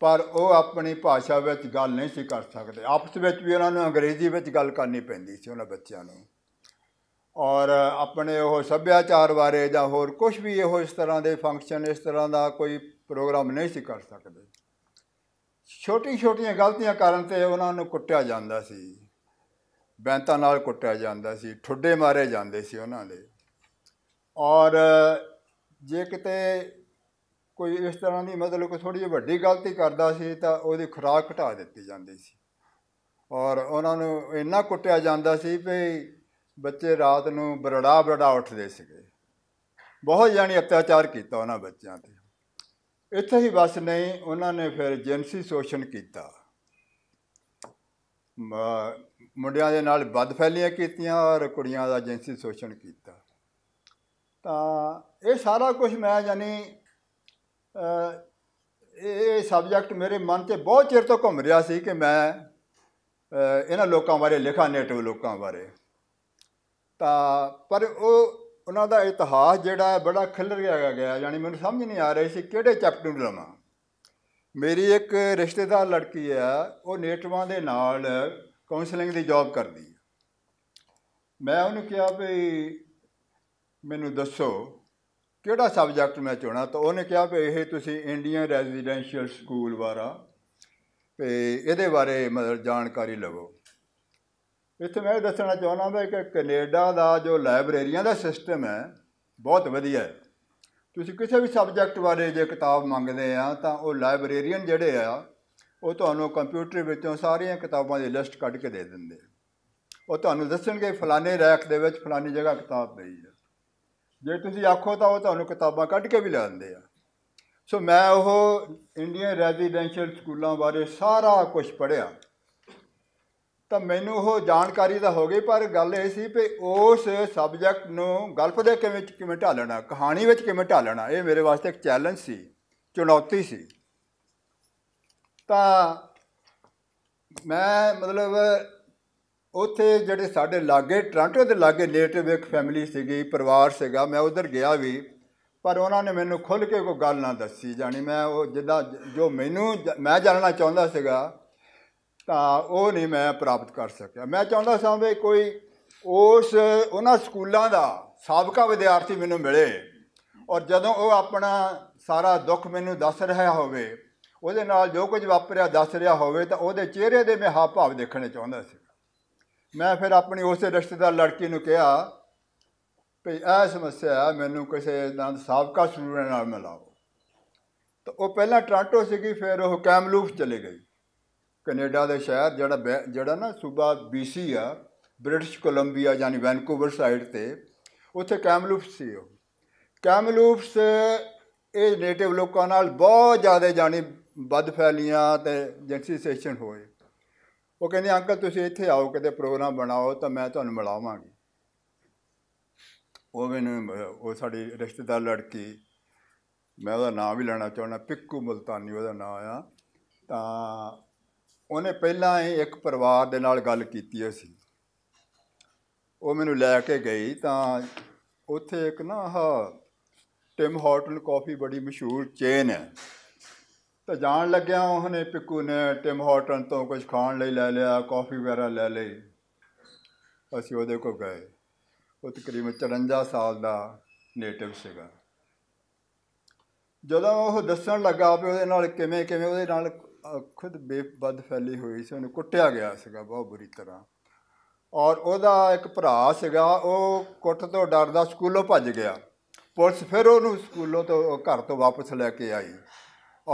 ਪਰ ਉਹ ਆਪਣੀ ਭਾਸ਼ਾ ਵਿੱਚ ਗੱਲ ਨਹੀਂ ਸੀ ਕਰ ਸਕਦੇ ਆਪਸ ਵਿੱਚ ਵੀ ਉਹਨਾਂ ਨੂੰ ਅੰਗਰੇਜ਼ੀ ਵਿੱਚ ਗੱਲ ਕਰਨੀ ਪੈਂਦੀ ਸੀ ਉਹਨਾਂ ਬੱਚਿਆਂ ਨੂੰ ਔਰ ਆਪਣੇ ਉਹ ਸੱਭਿਆਚਾਰ ਬਾਰੇ ਜਾਂ ਹੋਰ ਕੁਝ ਵੀ ਇਹੋ ਇਸ ਤਰ੍ਹਾਂ ਦੇ ਫੰਕਸ਼ਨ ਇਸ ਤਰ੍ਹਾਂ ਦਾ ਕੋਈ ਪ੍ਰੋਗਰਾਮ ਨਹੀਂ ਸੀ ਕਰ ਸਕਦੇ ਛੋਟੀ ਛੋਟੀਆਂ ਗਲਤੀਆਂ ਕਾਰਨ ਤੇ ਉਹਨਾਂ ਨੂੰ ਕੁੱਟਿਆ ਜਾਂਦਾ ਸੀ ਬੈਂਤਾ ਨਾਲ ਕੁੱਟਿਆ ਜਾਂਦਾ ਸੀ ਠੁੱਡੇ ਮਾਰੇ ਜਾਂਦੇ ਸੀ ਉਹਨਾਂ ਦੇ ਔਰ ਜੇ ਕਿਤੇ ਕੋਈ ਇਸ ਤਰ੍ਹਾਂ ਦੀ ਮਤਲਬ ਕੋਈ ਥੋੜੀ ਜਿਹੀ ਵੱਡੀ ਗਲਤੀ ਕਰਦਾ ਸੀ ਤਾਂ ਉਹਦੀ ਖੁਰਾਕ ਘਟਾ ਦਿੱਤੀ ਜਾਂਦੀ ਸੀ ਔਰ ਉਹਨਾਂ ਨੂੰ ਇੰਨਾ ਕੁੱਟਿਆ ਜਾਂਦਾ ਸੀ ਕਿ ਬੱਚੇ ਰਾਤ ਨੂੰ ਬਰੜਾ ਬਰੜਾ ਉੱਠਦੇ ਸੀਗੇ ਬਹੁਤ ਜਾਨੀ ਅਤਿਆਚਾਰ ਕੀਤਾ ਉਹਨਾਂ ਬੱਚਿਆਂ ਤੇ ਇੱਥੇ ਹੀ ਬਸ ਨਹੀਂ ਉਹਨਾਂ ਨੇ ਫਿਰ ਜਿੰਸੀ ਸ਼ੋਸ਼ਣ ਕੀਤਾ ਮੁੰਡਿਆਂ ਦੇ ਨਾਲ ਵੱਧ ਫੈਲੀਆਂ ਕੀਤੀਆਂ ਔਰ ਕੁੜੀਆਂ ਦਾ ਜਿੰਸੀ ਸ਼ੋਸ਼ਣ ਕੀਤਾ ਤਾਂ ਇਹ ਸਾਰਾ ਕੁਝ ਮੈਂ ਜਾਨੀ ਇਹ ਸਬਜੈਕਟ ਮੇਰੇ ਮਨ ਤੇ ਬਹੁਤ ਚਿਰ ਤੋਂ ਘੁੰਮ ਰਿਹਾ ਸੀ ਕਿ ਮੈਂ ਇਹਨਾਂ ਲੋਕਾਂ ਬਾਰੇ ਲਿਖਾਂ ਨੇਟਿਵ ਲੋਕਾਂ ਬਾਰੇ ਤਾਂ ਪਰ ਉਹ ਉਹਨਾਂ ਦਾ ਇਤਿਹਾਸ ਜਿਹੜਾ ਹੈ ਬੜਾ ਖਿਲਰ ਗਿਆ ਗਿਆ ਯਾਨੀ ਮੈਨੂੰ ਸਮਝ ਨਹੀਂ ਆ ਰਹੀ ਸੀ ਕਿਹੜੇ ਚੈਪਟਰ ਨੂੰ ਲਵਾਂ ਮੇਰੀ ਇੱਕ ਰਿਸ਼ਤੇਦਾਰ ਲੜਕੀ ਆ ਉਹ ਨੇਟਵਾਂ ਦੇ ਨਾਲ ਕਾਉਂਸਲਿੰਗ ਦੀ ਜੌਬ ਕਰਦੀ ਹੈ ਮੈਂ ਉਹਨੂੰ ਕਿਹਾ ਵੀ ਮੈਨੂੰ ਦੱਸੋ ਕਿਹੜਾ ਸਬਜੈਕਟ ਮੈਂ ਚੁਣਾ ਤਾਂ ਉਹਨੇ ਕਿਹਾ ਵੀ ਇਹ ਤੁਸੀਂ ਇੰਡੀਅਨ ਰੈਜ਼ੀਡੈਂਸ਼ੀਅਲ ਸਕੂਲ ਵਾਰਾ ਤੇ ਇਹਦੇ ਬਾਰੇ ਮਤਲਬ ਜਾਣਕਾਰੀ ਲਵੋ ਇੱਥੇ ਮੈਂ ਦੱਸਣਾ ਚਾਹੁੰਦਾ ਹਾਂ ਕਿ ਕੈਨੇਡਾ ਦਾ ਜੋ ਲਾਇਬ੍ਰੇਰੀਆਂ ਦਾ ਸਿਸਟਮ ਹੈ ਬਹੁਤ ਵਧੀਆ ਹੈ ਤੁਸੀਂ ਕਿਸੇ ਵੀ ਸਬਜੈਕਟ ਬਾਰੇ ਜੇ ਕਿਤਾਬ ਮੰਗਦੇ ਆ ਤਾਂ ਉਹ ਲਾਇਬ੍ਰੇਰੀਅਨ ਜਿਹੜੇ ਆ ਉਹ ਤੁਹਾਨੂੰ ਕੰਪਿਊਟਰ ਵਿੱਚੋਂ ਸਾਰੀਆਂ ਕਿਤਾਬਾਂ ਦੀ ਲਿਸਟ ਕੱਢ ਕੇ ਦੇ ਦਿੰਦੇ ਉਹ ਤੁਹਾਨੂੰ ਦੱਸਣਗੇ ਫਲਾਣੇ ਰੈਕ ਦੇ ਵਿੱਚ ਫਲਾਣੀ ਜਗ੍ਹਾ ਕਿਤਾਬ ਪਈ ਹੈ ਜੇ ਤੁਸੀਂ ਆਖੋ ਤਾਂ ਉਹ ਤੁਹਾਨੂੰ ਕਿਤਾਬਾਂ ਕੱਢ ਕੇ ਵੀ ਲੈ ਦਿੰਦੇ ਆ ਸੋ ਮੈਂ ਉਹ ਇੰਡੀਅਨ ਰੈਜ਼ੀਡੈਂਸ਼ੀਅਲ ਸਕੂਲਾਂ ਬਾਰੇ ਸਾਰਾ ਕੁਝ ਪੜਿਆ ਤਾਂ ਮੈਨੂੰ ਉਹ ਜਾਣਕਾਰੀ ਤਾਂ ਹੋ ਗਈ ਪਰ ਗੱਲ ਇਹ ਸੀ ਕਿ ਉਸ ਸਬਜੈਕਟ ਨੂੰ ਗਲਪ ਦੇ ਕਿਵੇਂ ਕਿਵੇਂ ਢਾਲਣਾ ਕਹਾਣੀ ਵਿੱਚ ਕਿਵੇਂ ਢਾਲਣਾ ਇਹ ਮੇਰੇ ਵਾਸਤੇ ਇੱਕ ਚੈਲੰਜ ਸੀ ਚੁਣੌਤੀ ਸੀ ਤਾਂ ਮੈਂ ਮਤਲਬ ਉੱਥੇ ਜਿਹੜੇ ਸਾਡੇ ਲਾਗੇ ਟ੍ਰਾਂਟੋ ਦੇ ਲਾਗੇ ਨੇਟਿਵ ਇੱਕ ਫੈਮਿਲੀ ਸੀਗੀ ਪਰਿਵਾਰ ਸੀਗਾ ਮੈਂ ਉਧਰ ਗਿਆ ਵੀ ਪਰ ਉਹਨਾਂ ਨੇ ਮੈਨੂੰ ਖੁੱਲ ਕੇ ਕੋਈ ਗੱਲ ਨਾ ਦੱਸੀ ਜਾਣੀ ਮੈਂ ਉਹ ਜਿੱਦਾਂ ਜੋ ਮੈਨੂੰ ਮੈਂ ਜਾਣਨਾ ਚਾਹੁੰਦਾ ਸੀਗਾ ਤਾਂ ਉਹ ਨਹੀਂ ਮੈਂ ਪ੍ਰਾਪਤ ਕਰ ਸਕਿਆ ਮੈਂ ਚਾਹੁੰਦਾ ਸਾਂ ਵੀ ਕੋਈ ਉਸ ਉਹਨਾਂ ਸਕੂਲਾਂ ਦਾ ਸਾਬਕਾ ਵਿਦਿਆਰਥੀ ਮੈਨੂੰ ਮਿਲੇ ਔਰ ਜਦੋਂ ਉਹ ਆਪਣਾ ਸਾਰਾ ਦੁੱਖ ਮੈਨੂੰ ਦੱਸ ਰਿਹਾ ਹੋਵੇ ਉਹਦੇ ਨਾਲ ਜੋ ਕੁਝ ਵਾਪਰਿਆ ਦੱਸ ਰਿਹਾ ਹੋਵੇ ਤਾਂ ਉਹਦੇ ਚਿਹਰੇ ਦੇ ਮੈਂ ਹਾਵ ਭਾਵ ਦੇਖਣੇ ਚਾਹੁੰਦਾ ਸੀ ਮੈਂ ਫਿਰ ਆਪਣੀ ਉਸੇ ਰਿਸ਼ਤੇਦਾਰ ਲੜਕੀ ਨੂੰ ਕਿਹਾ ਭਈ ਇਹ ਸਮੱਸਿਆ ਹੈ ਮੈਨੂੰ ਕਿਸੇ ਨਾਲ ਸਾਬਕਾ ਸਟੂਡੈਂਟ ਨਾਲ ਮਿਲਾਓ ਤਾਂ ਉਹ ਪਹਿਲਾਂ ਟ੍ਰਾਂਟੋ ਸੀਗੀ ਫਿਰ ਉਹ ਕੈਮਲੂਫ ਚਲੇ ਗਈ ਕੈਨੇਡਾ ਦੇ ਸ਼ਹਿਰ ਜਿਹੜਾ ਜਿਹੜਾ ਨਾ ਸੂਬਾ BC ਆ ਬ੍ਰਿਟਿਸ਼ ਕੋਲੰਬੀਆ ਯਾਨੀ ਵੈਨਕੂਵਰ ਸਾਈਡ ਤੇ ਉੱਥੇ ਕੈਮਲੂਪਸ ਸੀ ਉਹ ਕੈਮਲੂਪਸ ਇਹ ਨੇਟਿਵ ਲੋਕਾਂ ਨਾਲ ਬਹੁਤ ਜ਼ਿਆਦਾ ਜਾਣੀ ਵੱਧ ਫੈਲੀਆਂ ਤੇ ਜੈਂਸੀ ਸੈਸ਼ਨ ਹੋਏ ਉਹ ਕਹਿੰਦੇ ਅੰਕਲ ਤੁਸੀਂ ਇੱਥੇ ਆਓ ਕਿਤੇ ਪ੍ਰੋਗਰਾਮ ਬਣਾਓ ਤਾਂ ਮੈਂ ਤੁਹਾਨੂੰ ਮਿਲਾਵਾਂਗੀ ਉਹ ਮੈਨੂੰ ਉਹ ਸਾਡੀ ਰਿਸ਼ਤੇਦਾਰ ਲੜਕੀ ਮੈਂ ਉਹਦਾ ਨਾਮ ਵੀ ਲੈਣਾ ਚਾਹੁੰਦਾ ਪਿੱਕੂ ਮਲਤਾਨੀ ਉਹਦਾ ਨਾਮ ਆ ਤਾਂ ਉਹਨੇ ਪਹਿਲਾਂ ਹੀ ਇੱਕ ਪਰਿਵਾਰ ਦੇ ਨਾਲ ਗੱਲ ਕੀਤੀ ਹੋਈ ਸੀ ਉਹ ਮੈਨੂੰ ਲੈ ਕੇ ਗਈ ਤਾਂ ਉੱਥੇ ਇੱਕ ਨਾ ਹ ਟਿਮ ਹੋਟਲ ਕਾਫੀ ਬੜੀ ਮਸ਼ਹੂਰ ਚੇਨ ਹੈ ਤਾਂ ਜਾਣ ਲੱਗਿਆ ਉਹਨੇ ਪਿੱਕੂ ਨੇ ਟਿਮ ਹੋਟਲ ਤੋਂ ਕੁਝ ਖਾਣ ਲਈ ਲੈ ਲਿਆ ਕਾਫੀ ਵਗੈਰਾ ਲੈ ਲਈ ਅਸੀਂ ਉਹਦੇ ਕੋਲ ਗਏ ਉਹ ਤਕਰੀਬਨ 54 ਸਾਲ ਦਾ ਨੇਟਿਵ ਸੀਗਾ ਜਦੋਂ ਉਹ ਦੱਸਣ ਲੱਗਾ ਵੀ ਉਹਦੇ ਨਾਲ ਕਿਵੇਂ ਕਿਵੇਂ ਉਹਦੇ ਨਾਲ ਖੁਦ ਬੇਬਦ ਫੈਲੀ ਹੋਈ ਸੀ ਉਹਨੂੰ ਕੁੱਟਿਆ ਗਿਆ ਸੀਗਾ ਬਹੁਤ ਬੁਰੀ ਤਰ੍ਹਾਂ ਔਰ ਉਹਦਾ ਇੱਕ ਭਰਾ ਸੀਗਾ ਉਹ ਕੁੱਟ ਤੋਂ ਡਰਦਾ ਸਕੂਲੋਂ ਭੱਜ ਗਿਆ ਪੁਲਿਸ ਫਿਰ ਉਹਨੂੰ ਸਕੂਲੋਂ ਤੋਂ ਘਰ ਤੋਂ ਵਾਪਸ ਲੈ ਕੇ ਆਈ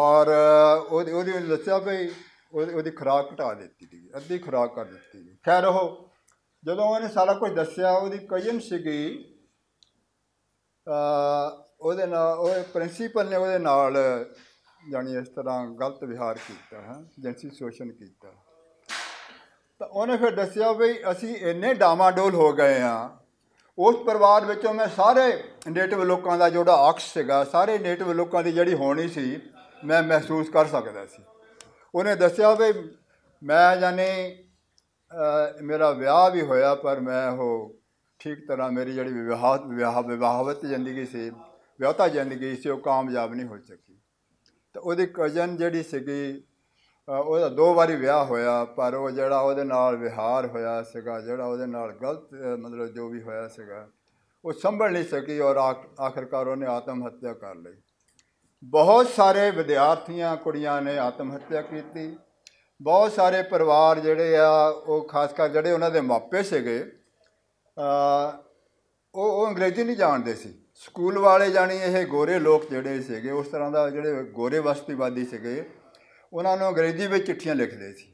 ਔਰ ਉਹਦੀ ਉਹਦੀ ਦੱਸਿਆ ਭਈ ਉਹਦੀ ਖੁਰਾਕ ਘਟਾ ਦਿੱਤੀ ਸੀ ਅੱਧੀ ਖੁਰਾਕ ਕਰ ਦਿੱਤੀ ਸੀ ਖੈਰ ਉਹ ਜਦੋਂ ਉਹਨੇ ਸਾਰਾ ਕੁਝ ਦੱਸਿਆ ਉਹਦੀ ਕਜ਼ਨ ਸੀਗੀ ਉਹਦੇ ਨਾਲ ਉਹ ਪ੍ਰਿੰਸੀਪਲ ਨੇ ਉਹਦੇ ਨਾਲ ਜਾਨੀ ਇਸ ਤਰ੍ਹਾਂ ਗਲਤ ਵਿਹਾਰ ਕੀਤਾ ਹੈ ਜੈਸੀ ਸ਼ੋਸ਼ਣ ਕੀਤਾ ਤਾਂ ਉਹਨੇ ਫਿਰ ਦੱਸਿਆ ਵੀ ਅਸੀਂ ਇੰਨੇ ਡਾਮਾਡੋਲ ਹੋ ਗਏ ਆ ਉਸ ਪਰਿਵਾਰ ਵਿੱਚੋਂ ਮੈਂ ਸਾਰੇ ਨੇਟਿਵ ਲੋਕਾਂ ਦਾ ਜਿਹੜਾ ਅਕਸ ਸੀਗਾ ਸਾਰੇ ਨੇਟਿਵ ਲੋਕਾਂ ਦੀ ਜਿਹੜੀ ਹੋਣੀ ਸੀ ਮੈਂ ਮਹਿਸੂਸ ਕਰ ਸਕਦਾ ਸੀ ਉਹਨੇ ਦੱਸਿਆ ਵੀ ਮੈਂ ਜਾਨੀ ਮੇਰਾ ਵਿਆਹ ਵੀ ਹੋਇਆ ਪਰ ਮੈਂ ਉਹ ਠੀਕ ਤਰ੍ਹਾਂ ਮੇਰੀ ਜਿਹੜੀ ਵਿਆਹ ਵਿਆਹ ਵਿਵਾਹਵਤ ਜ਼ਿੰਦਗੀ ਸੀ ਵਿਆਹਤਾ ਜ਼ਿੰਦਗੀ ਸੀ ਉਹ ਕਾਮਯਾਬ ਨਹੀਂ ਹੋ ਸਕੀ ਤੇ ਉਹਦੀ ਕਜਨ ਜਿਹੜੀ ਸੀਗੀ ਉਹਦਾ ਦੋ ਵਾਰੀ ਵਿਆਹ ਹੋਇਆ ਪਰ ਉਹ ਜਿਹੜਾ ਉਹਦੇ ਨਾਲ ਵਿਹਾਰ ਹੋਇਆ ਸੀਗਾ ਜਿਹੜਾ ਉਹਦੇ ਨਾਲ ਗਲਤ ਮਤਲਬ ਜੋ ਵੀ ਹੋਇਆ ਸੀਗਾ ਉਹ ਸੰਭਲ ਨਹੀਂ ਸਕੀ ਔਰ ਆਖਰਕਾਰ ਉਹਨੇ ਆਤਮ ਹੱਤਿਆ ਕਰ ਲਈ ਬਹੁਤ ਸਾਰੇ ਵਿਦਿਆਰਥੀਆਂ ਕੁੜੀਆਂ ਨੇ ਆਤਮ ਹੱਤਿਆ ਕੀਤੀ ਬਹੁਤ ਸਾਰੇ ਪਰਿਵਾਰ ਜਿਹੜੇ ਆ ਉਹ ਖਾਸ ਕਰ ਜਿਹੜੇ ਉਹਨਾਂ ਦੇ ਮਾਪੇ ਸੀਗੇ ਉਹ ਉਹ ਅੰਗਰੇਜ਼ੀ ਨਹੀਂ ਜਾਣਦੇ ਸੀ ਸਕੂਲ ਵਾਲੇ ਜਾਣੀ ਇਹ ਗੋਰੇ ਲੋਕ ਜਿਹੜੇ ਸੀਗੇ ਉਸ ਤਰ੍ਹਾਂ ਦਾ ਜਿਹੜੇ ਗੋਰੇ ਵਸਤੀਵਾਦੀ ਸੀਗੇ ਉਹਨਾਂ ਨੂੰ ਅੰਗਰੇਜ਼ੀ ਵਿੱਚ ਚਿੱਠੀਆਂ ਲਿਖਦੇ ਸੀ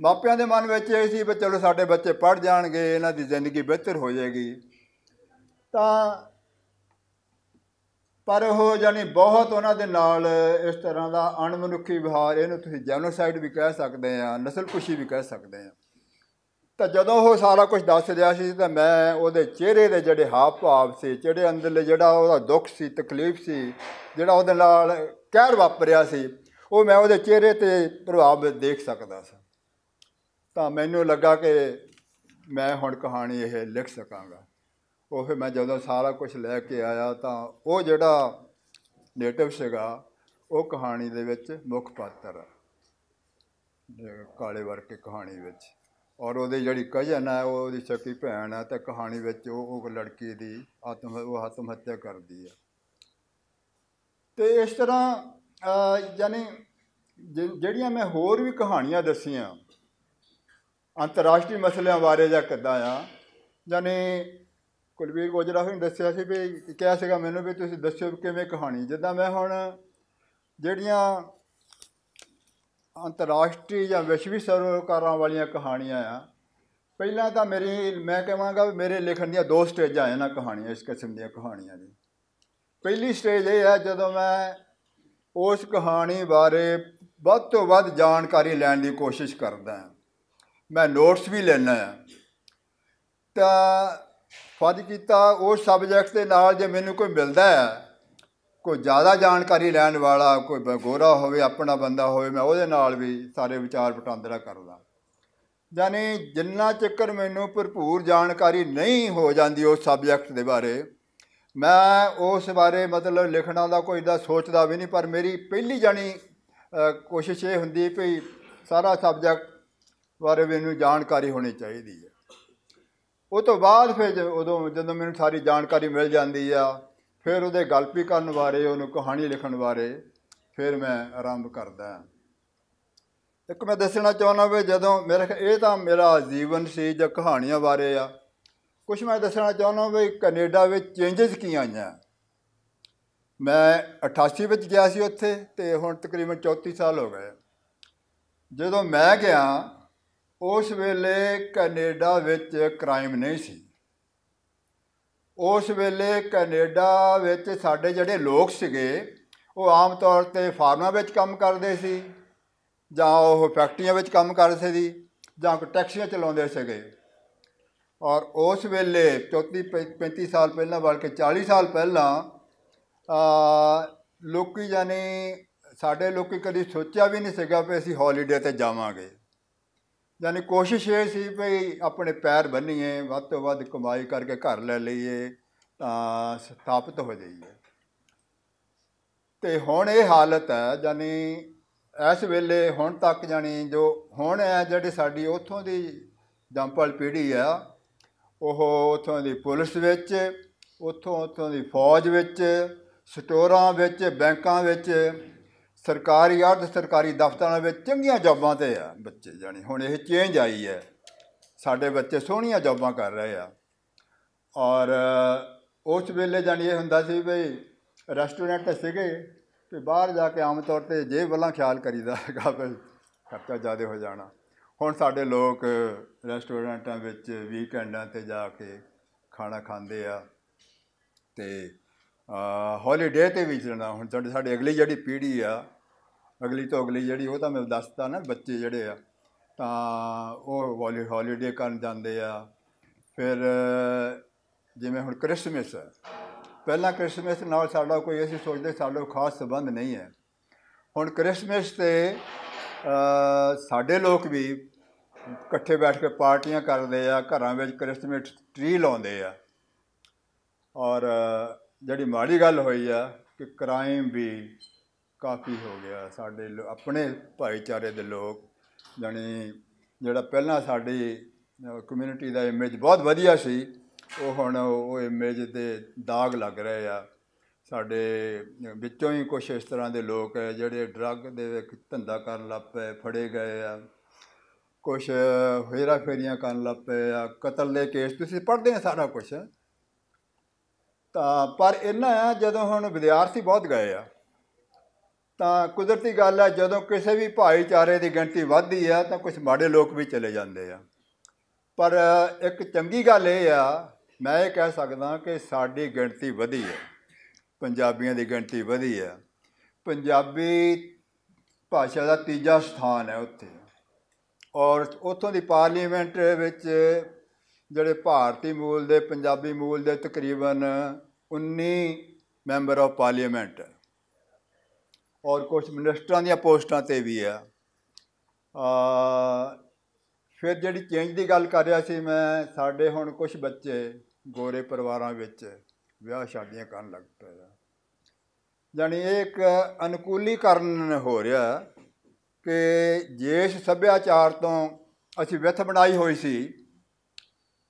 ਮਾਪਿਆਂ ਦੇ ਮਨ ਵਿੱਚ ਇਹ ਸੀ ਵੀ ਚਲੋ ਸਾਡੇ ਬੱਚੇ ਪੜ੍ਹ ਜਾਣਗੇ ਇਹਨਾਂ ਦੀ ਜ਼ਿੰਦਗੀ ਬਿਹਤਰ ਹੋ ਜਾਏਗੀ ਤਾਂ ਪਰ ਉਹ ਜਾਨੀ ਬਹੁਤ ਉਹਨਾਂ ਦੇ ਨਾਲ ਇਸ ਤਰ੍ਹਾਂ ਦਾ ਅਣਮਨੁੱਖੀ ਵਿਹਾਰ ਇਹਨੂੰ ਤੁਸੀਂ ਜੈਨੋਸਾਈਡ ਵੀ ਕਹਿ ਸਕਦੇ ਆ ਨਸਲਕੁਸ਼ੀ ਵੀ ਕਹਿ ਸਕਦੇ ਆ ਤਾਂ ਜਦੋਂ ਉਹ ਸਾਰਾ ਕੁਝ ਦੱਸ ਰਿਹਾ ਸੀ ਤਾਂ ਮੈਂ ਉਹਦੇ ਚਿਹਰੇ ਦੇ ਜਿਹੜੇ ਹਾਵ ਭਾਵ ਸੀ ਜਿਹੜੇ ਅੰਦਰਲੇ ਜਿਹੜਾ ਉਹਦਾ ਦੁੱਖ ਸੀ ਤਕਲੀਫ ਸੀ ਜਿਹੜਾ ਉਹਦੇ ਨਾਲ ਕਹਿਰ ਵਾਪਰਿਆ ਸੀ ਉਹ ਮੈਂ ਉਹਦੇ ਚਿਹਰੇ ਤੇ ਪ੍ਰਭਾਵ ਦੇਖ ਸਕਦਾ ਸੀ ਤਾਂ ਮੈਨੂੰ ਲੱਗਾ ਕਿ ਮੈਂ ਹੁਣ ਕਹਾਣੀ ਇਹ ਲਿਖ ਸਕਾਂਗਾ ਉਹ ਫਿਰ ਮੈਂ ਜਦੋਂ ਸਾਰਾ ਕੁਝ ਲੈ ਕੇ ਆਇਆ ਤਾਂ ਉਹ ਜਿਹੜਾ ਨੇਟਿਵ ਸੀਗਾ ਉਹ ਕਹਾਣੀ ਦੇ ਵਿੱਚ ਮੁੱਖ ਪਾਤਰ ਕਾਲੇ ਵਰਕੇ ਕਹਾਣੀ ਵਿੱਚ ਔਰ ਉਹਦੇ ਜਿਹੜੀ ਕਜਨ ਹੈ ਉਹ ਉਹਦੀ ਸਕੀ ਭੈਣ ਹੈ ਤੇ ਕਹਾਣੀ ਵਿੱਚ ਉਹ ਉਹ ਲੜਕੀ ਦੀ ਆਤਮ ਉਹ ਆਤਮ ਹੱਤਿਆ ਕਰਦੀ ਹੈ ਤੇ ਇਸ ਤਰ੍ਹਾਂ ਯਾਨੀ ਜਿਹੜੀਆਂ ਮੈਂ ਹੋਰ ਵੀ ਕਹਾਣੀਆਂ ਦੱਸੀਆਂ ਅੰਤਰਰਾਸ਼ਟਰੀ ਮਸਲਿਆਂ ਬਾਰੇ ਜਾਂ ਕਿੱਦਾਂ ਆ ਯਾਨੀ ਕੁਲਵੀਰ ਗੋਜਰਾ ਹੋਣ ਦੱਸਿਆ ਸੀ ਵੀ ਕਿਹਾ ਸੀਗਾ ਮੈਨੂੰ ਵੀ ਤੁਸੀਂ ਦੱਸਿਓ ਕਿਵੇਂ ਕਹਾਣੀ ਜਿੱਦਾਂ ਮੈਂ ਹੁਣ ਜਿਹੜੀਆਂ ਅੰਤਰਰਾਸ਼ਟਰੀ ਜਾਂ ਵਿਸ਼ਵੀ ਸਰੋਕਾਰਾਂ ਵਾਲੀਆਂ ਕਹਾਣੀਆਂ ਆ ਪਹਿਲਾਂ ਤਾਂ ਮੇਰੀ ਮੈਂ ਕਹਾਂਗਾ ਵੀ ਮੇਰੇ ਲਿਖਣ ਦੀਆਂ ਦੋ ਸਟੇਜਾਂ ਆ ਨਾ ਕਹਾਣੀਆਂ ਇਸ ਕਿਸਮ ਦੀਆਂ ਕਹਾਣੀਆਂ ਦੀ ਪਹਿਲੀ ਸਟੇਜ ਇਹ ਹੈ ਜਦੋਂ ਮੈਂ ਉਸ ਕਹਾਣੀ ਬਾਰੇ ਵੱਧ ਤੋਂ ਵੱਧ ਜਾਣਕਾਰੀ ਲੈਣ ਦੀ ਕੋਸ਼ਿਸ਼ ਕਰਦਾ ਹਾਂ ਮੈਂ ਨੋਟਸ ਵੀ ਲੈਣਾ ਆ ਤਾਂ ਫਰਜ਼ ਕੀਤਾ ਉਸ ਸਬਜੈਕਟ ਦੇ ਨਾਲ ਜੇ ਮੈਨੂੰ ਕੋਈ ਮਿਲਦਾ ਹੈ ਕੋਈ ਜ਼ਿਆਦਾ ਜਾਣਕਾਰੀ ਲੈਣ ਵਾਲਾ ਕੋਈ ਬਗੋਰਾ ਹੋਵੇ ਆਪਣਾ ਬੰਦਾ ਹੋਵੇ ਮੈਂ ਉਹਦੇ ਨਾਲ ਵੀ ਸਾਰੇ ਵਿਚਾਰ ਵਟਾਂਦਰਾ ਕਰਦਾ ਯਾਨੀ ਜਿੰਨਾ ਚੱਕਰ ਮੈਨੂੰ ਭਰਪੂਰ ਜਾਣਕਾਰੀ ਨਹੀਂ ਹੋ ਜਾਂਦੀ ਉਸ ਸਬਜੈਕਟ ਦੇ ਬਾਰੇ ਮੈਂ ਉਸ ਬਾਰੇ ਮਤਲਬ ਲਿਖਣਾ ਦਾ ਕੋਈ ਦਾ ਸੋਚਦਾ ਵੀ ਨਹੀਂ ਪਰ ਮੇਰੀ ਪਹਿਲੀ ਜਾਣੀ ਕੋਸ਼ਿਸ਼ ਇਹ ਹੁੰਦੀ ਵੀ ਸਾਰਾ ਸਬਜੈਕਟ ਬਾਰੇ ਮੈਨੂੰ ਜਾਣਕਾਰੀ ਹੋਣੀ ਚਾਹੀਦੀ ਹੈ ਉਹ ਤੋਂ ਬਾਅਦ ਫਿਰ ਉਦੋਂ ਜਦੋਂ ਮੈਨੂੰ ਸਾਰੀ ਜਾਣਕਾਰੀ ਮਿਲ ਜਾਂਦੀ ਆ ਫਿਰ ਉਹਦੇ ਗਲਪੀ ਕਰਨ ਬਾਰੇ ਉਹਨੂੰ ਕਹਾਣੀ ਲਿਖਣ ਬਾਰੇ ਫਿਰ ਮੈਂ ਆਰੰਭ ਕਰਦਾ ਇੱਕ ਮੈਂ ਦੱਸਣਾ ਚਾਹੁੰਦਾ ਵੀ ਜਦੋਂ ਮੇਰੇ ਇਹ ਤਾਂ ਮੇਰਾ ਜੀਵਨ ਸੀ ਜਾਂ ਕਹਾਣੀਆਂ ਬਾਰੇ ਆ ਕੁਝ ਮੈਂ ਦੱਸਣਾ ਚਾਹੁੰਦਾ ਵੀ ਕੈਨੇਡਾ ਵਿੱਚ ਚੇਂਜਸ ਕੀ ਆਈਆਂ ਮੈਂ 88 ਵਿੱਚ ਗਿਆ ਸੀ ਉੱਥੇ ਤੇ ਹੁਣ ਤਕਰੀਬਨ 34 ਸਾਲ ਹੋ ਗਏ ਜਦੋਂ ਮੈਂ ਗਿਆ ਉਸ ਵੇਲੇ ਕੈਨੇਡਾ ਵਿੱਚ ਕ੍ਰਾਈਮ ਨਹੀਂ ਸੀ ਉਸ ਵੇਲੇ ਕੈਨੇਡਾ ਵਿੱਚ ਸਾਡੇ ਜਿਹੜੇ ਲੋਕ ਸੀਗੇ ਉਹ ਆਮ ਤੌਰ ਤੇ ਫਾਰਮਾਂ ਵਿੱਚ ਕੰਮ ਕਰਦੇ ਸੀ ਜਾਂ ਉਹ ਫੈਕਟਰੀਆਂ ਵਿੱਚ ਕੰਮ ਕਰਦੇ ਸੀ ਜਾਂ ਟੈਕਸੀਆਂ ਚਲਾਉਂਦੇ ਸੀਗੇ ਔਰ ਉਸ ਵੇਲੇ 34 35 ਸਾਲ ਪਹਿਲਾਂ ਬਲਕਿ 40 ਸਾਲ ਪਹਿਲਾਂ ਆ ਲੋਕੀ ਜਾਨੇ ਸਾਡੇ ਲੋਕੀ ਕਦੀ ਸੋਚਿਆ ਵੀ ਨਹੀਂ ਸੀਗਾ ਕਿ ਅਸੀਂ ਹੌਲੀਡੇ ਤੇ ਜਾਵਾਂਗੇ ਯਾਨੀ ਕੋਸ਼ਿਸ਼ ਇਹ ਸੀ ਵੀ ਆਪਣੇ ਪੈਰ ਬੰਨੀਏ ਵੱਧ ਤੋਂ ਵੱਧ ਕਮਾਈ ਕਰਕੇ ਘਰ ਲੈ ਲਈਏ ਤਾਂ ਸਥਾਪਿਤ ਹੋ ਜਾਈਏ ਤੇ ਹੁਣ ਇਹ ਹਾਲਤ ਹੈ ਯਾਨੀ ਇਸ ਵੇਲੇ ਹੁਣ ਤੱਕ ਜਾਨੀ ਜੋ ਹੁਣ ਹੈ ਜਿਹੜੀ ਸਾਡੀ ਉਥੋਂ ਦੀ ਜੰਪਲ ਪੀੜੀ ਆ ਉਹ ਉਥੋਂ ਦੀ ਪੁਲਿਸ ਵਿੱਚ ਉਥੋਂ ਉਥੋਂ ਦੀ ਫੌਜ ਵਿੱਚ ਸਟੋਰਾਂ ਵਿੱਚ ਬੈਂਕਾਂ ਵਿੱਚ ਸਰਕਾਰੀ ਅਰਧ ਸਰਕਾਰੀ ਦਫ਼ਤਰਾਂ ਵਿੱਚ ਚੰਗੀਆਂ ਜੌਬਾਂ ਤੇ ਆ ਬੱਚੇ ਜਾਨੀ ਹੁਣ ਇਹ ਚੇਂਜ ਆਈ ਹੈ ਸਾਡੇ ਬੱਚੇ ਸੋਹਣੀਆਂ ਜੌਬਾਂ ਕਰ ਰਹੇ ਆ ਔਰ ਉਸ ਵੇਲੇ ਜਾਨੀ ਇਹ ਹੁੰਦਾ ਸੀ ਵੀ ਰੈਸਟੋਰੈਂਟ ਸੀਗੇ ਤੇ ਬਾਹਰ ਜਾ ਕੇ ਆਮ ਤੌਰ ਤੇ ਜੇ ਵੱਲਾਂ ਖਿਆਲ ਕਰੀਦਾ ਹੈਗਾ ਫਿਰ ਖਰਚਾ ਜ਼ਿਆਦਾ ਹੋ ਜਾਣਾ ਹੁਣ ਸਾਡੇ ਲੋਕ ਰੈਸਟੋਰੈਂਟਾਂ ਵਿੱਚ ਵੀਕਐਂਡਾਂ ਤੇ ਜਾ ਕੇ ਖਾਣਾ ਖਾਂਦੇ ਆ ਤੇ ਹੌਲੀਡੇ ਤੇ ਵੀ ਚੱਲਣਾ ਹੁਣ ਤੁਹਾਡੇ ਸਾਡੇ ਅਗਲੀ ਜਿਹੜੀ ਪੀੜ੍ਹੀ ਆ ਅਗਲੀ ਤੋਂ ਅਗਲੀ ਜਿਹੜੀ ਉਹ ਤਾਂ ਮੈਂ ਦੱਸਦਾ ਨਾ ਬੱਚੇ ਜਿਹੜੇ ਆ ਤਾਂ ਉਹ ਵਾਲੀ ਹੌਲੀਡੇ ਕਰਨ ਜਾਂਦੇ ਆ ਫਿਰ ਜਿਵੇਂ ਹੁਣ ਕ੍ਰਿਸਮਸ ਹੈ ਪਹਿਲਾਂ ਕ੍ਰਿਸਮਸ ਨਾਲ ਸਾਡਾ ਕੋਈ ਅਸੀਂ ਸੋਚਦੇ ਸਾਡਾ ਖਾਸ ਸਬੰਧ ਨਹੀਂ ਹੈ ਹੁਣ ਕ੍ਰਿਸਮਸ ਤੇ ਸਾਡੇ ਲੋਕ ਵੀ ਇਕੱਠੇ ਬੈਠ ਕੇ ਪਾਰਟੀਆਂ ਕਰਦੇ ਆ ਘਰਾਂ ਵਿੱਚ ਕ੍ਰਿਸਮਸ ਟ੍ਰੀ ਲਾਉਂਦੇ ਆ ਔਰ ਜਿਹੜੀ ਮਾੜੀ ਗੱਲ ਹੋਈ ਆ ਕਿ ਕ੍ਰਾਈਮ ਵੀ ਕਾਫੀ ਹੋ ਗਿਆ ਸਾਡੇ ਆਪਣੇ ਭਾਈਚਾਰੇ ਦੇ ਲੋਕ ਜਾਨੀ ਜਿਹੜਾ ਪਹਿਲਾਂ ਸਾਡੀ ਕਮਿਊਨਿਟੀ ਦਾ ਇਮੇਜ ਬਹੁਤ ਵਧੀਆ ਸੀ ਉਹ ਹੁਣ ਉਹ ਇਮੇਜ ਦੇ ਦਾਗ ਲੱਗ ਰਹੇ ਆ ਸਾਡੇ ਵਿੱਚੋਂ ਹੀ ਕੁਝ ਇਸ ਤਰ੍ਹਾਂ ਦੇ ਲੋਕ ਹੈ ਜਿਹੜੇ ਡਰੱਗ ਦੇ ਵਿੱਚ ਧੰਦਾ ਕਰਨ ਲੱਗ ਪਏ ਫੜੇ ਗਏ ਆ ਕੁਝ ਹੋਇਰਾ ਫੇਰੀਆਂ ਕਰਨ ਲੱਗ ਪਏ ਆ ਕਤਲ ਦੇ ਕੇਸ ਤੁਸੀਂ ਪੜਦੇ ਆ ਸਾਰਾ ਕੁਝ ਤਾਂ ਪਰ ਇਹਨਾਂ ਜਦੋਂ ਹੁਣ ਵਿਦਿਆਰਥੀ ਬਹੁਤ ਗਏ ਆ ਤਾਂ ਕੁਦਰਤੀ ਗੱਲ ਹੈ ਜਦੋਂ ਕਿਸੇ ਵੀ ਭਾਈਚਾਰੇ ਦੀ ਗਿਣਤੀ ਵੱਧਦੀ ਆ ਤਾਂ ਕੁਝ ਮਾੜੇ ਲੋਕ ਵੀ ਚਲੇ ਜਾਂਦੇ ਆ ਪਰ ਇੱਕ ਚੰਗੀ ਗੱਲ ਇਹ ਆ ਮੈਂ ਇਹ ਕਹਿ ਸਕਦਾ ਕਿ ਸਾਡੀ ਗਿਣਤੀ ਵਧੀ ਹੈ ਪੰਜਾਬੀਆਂ ਦੀ ਗਿਣਤੀ ਵਧੀ ਹੈ ਪੰਜਾਬੀ ਭਾਸ਼ਾ ਦਾ ਤੀਜਾ ਸਥਾਨ ਹੈ ਉੱਥੇ ਔਰ ਉੱਥੋਂ ਦੀ ਪਾਰਲੀਮੈਂਟ ਵਿੱਚ ਜਿਹੜੇ ਭਾਰਤੀ ਮੂਲ ਦੇ ਪੰਜਾਬੀ ਮੂਲ ਦੇ ਤਕਰੀਬਨ 19 ਮੈਂਬਰ ਆਫ ਪਾਰਲੀਮੈਂਟ ਔਰ ਕੁਝ ਮਿਨਿਸਟਰਾਂ ਦੀਆਂ ਪੋਸਟਾਂ ਤੇ ਵੀ ਆ ਫਿਰ ਜਿਹੜੀ ਚੇਂਜ ਦੀ ਗੱਲ ਕਰ ਰਿਹਾ ਸੀ ਮੈਂ ਸਾਡੇ ਹੁਣ ਕੁਝ ਬੱਚੇ ਗੋਰੇ ਪਰਿਵਾਰਾਂ ਵਿੱਚ ਵਿਆਹ ਸ਼ਾਦੀਆਂ ਕਰਨ ਲੱਗ ਪਏ ਆ ਜਾਨੀ ਇੱਕ ਅਨੁਕੂਲੀਕਰਨ ਹੋ ਰਿਹਾ ਕਿ ਜੇਸ਼ ਸੱਭਿਆਚਾਰ ਤੋਂ ਅਸੀਂ ਵਿਥ ਬਣਾਈ ਹੋਈ ਸੀ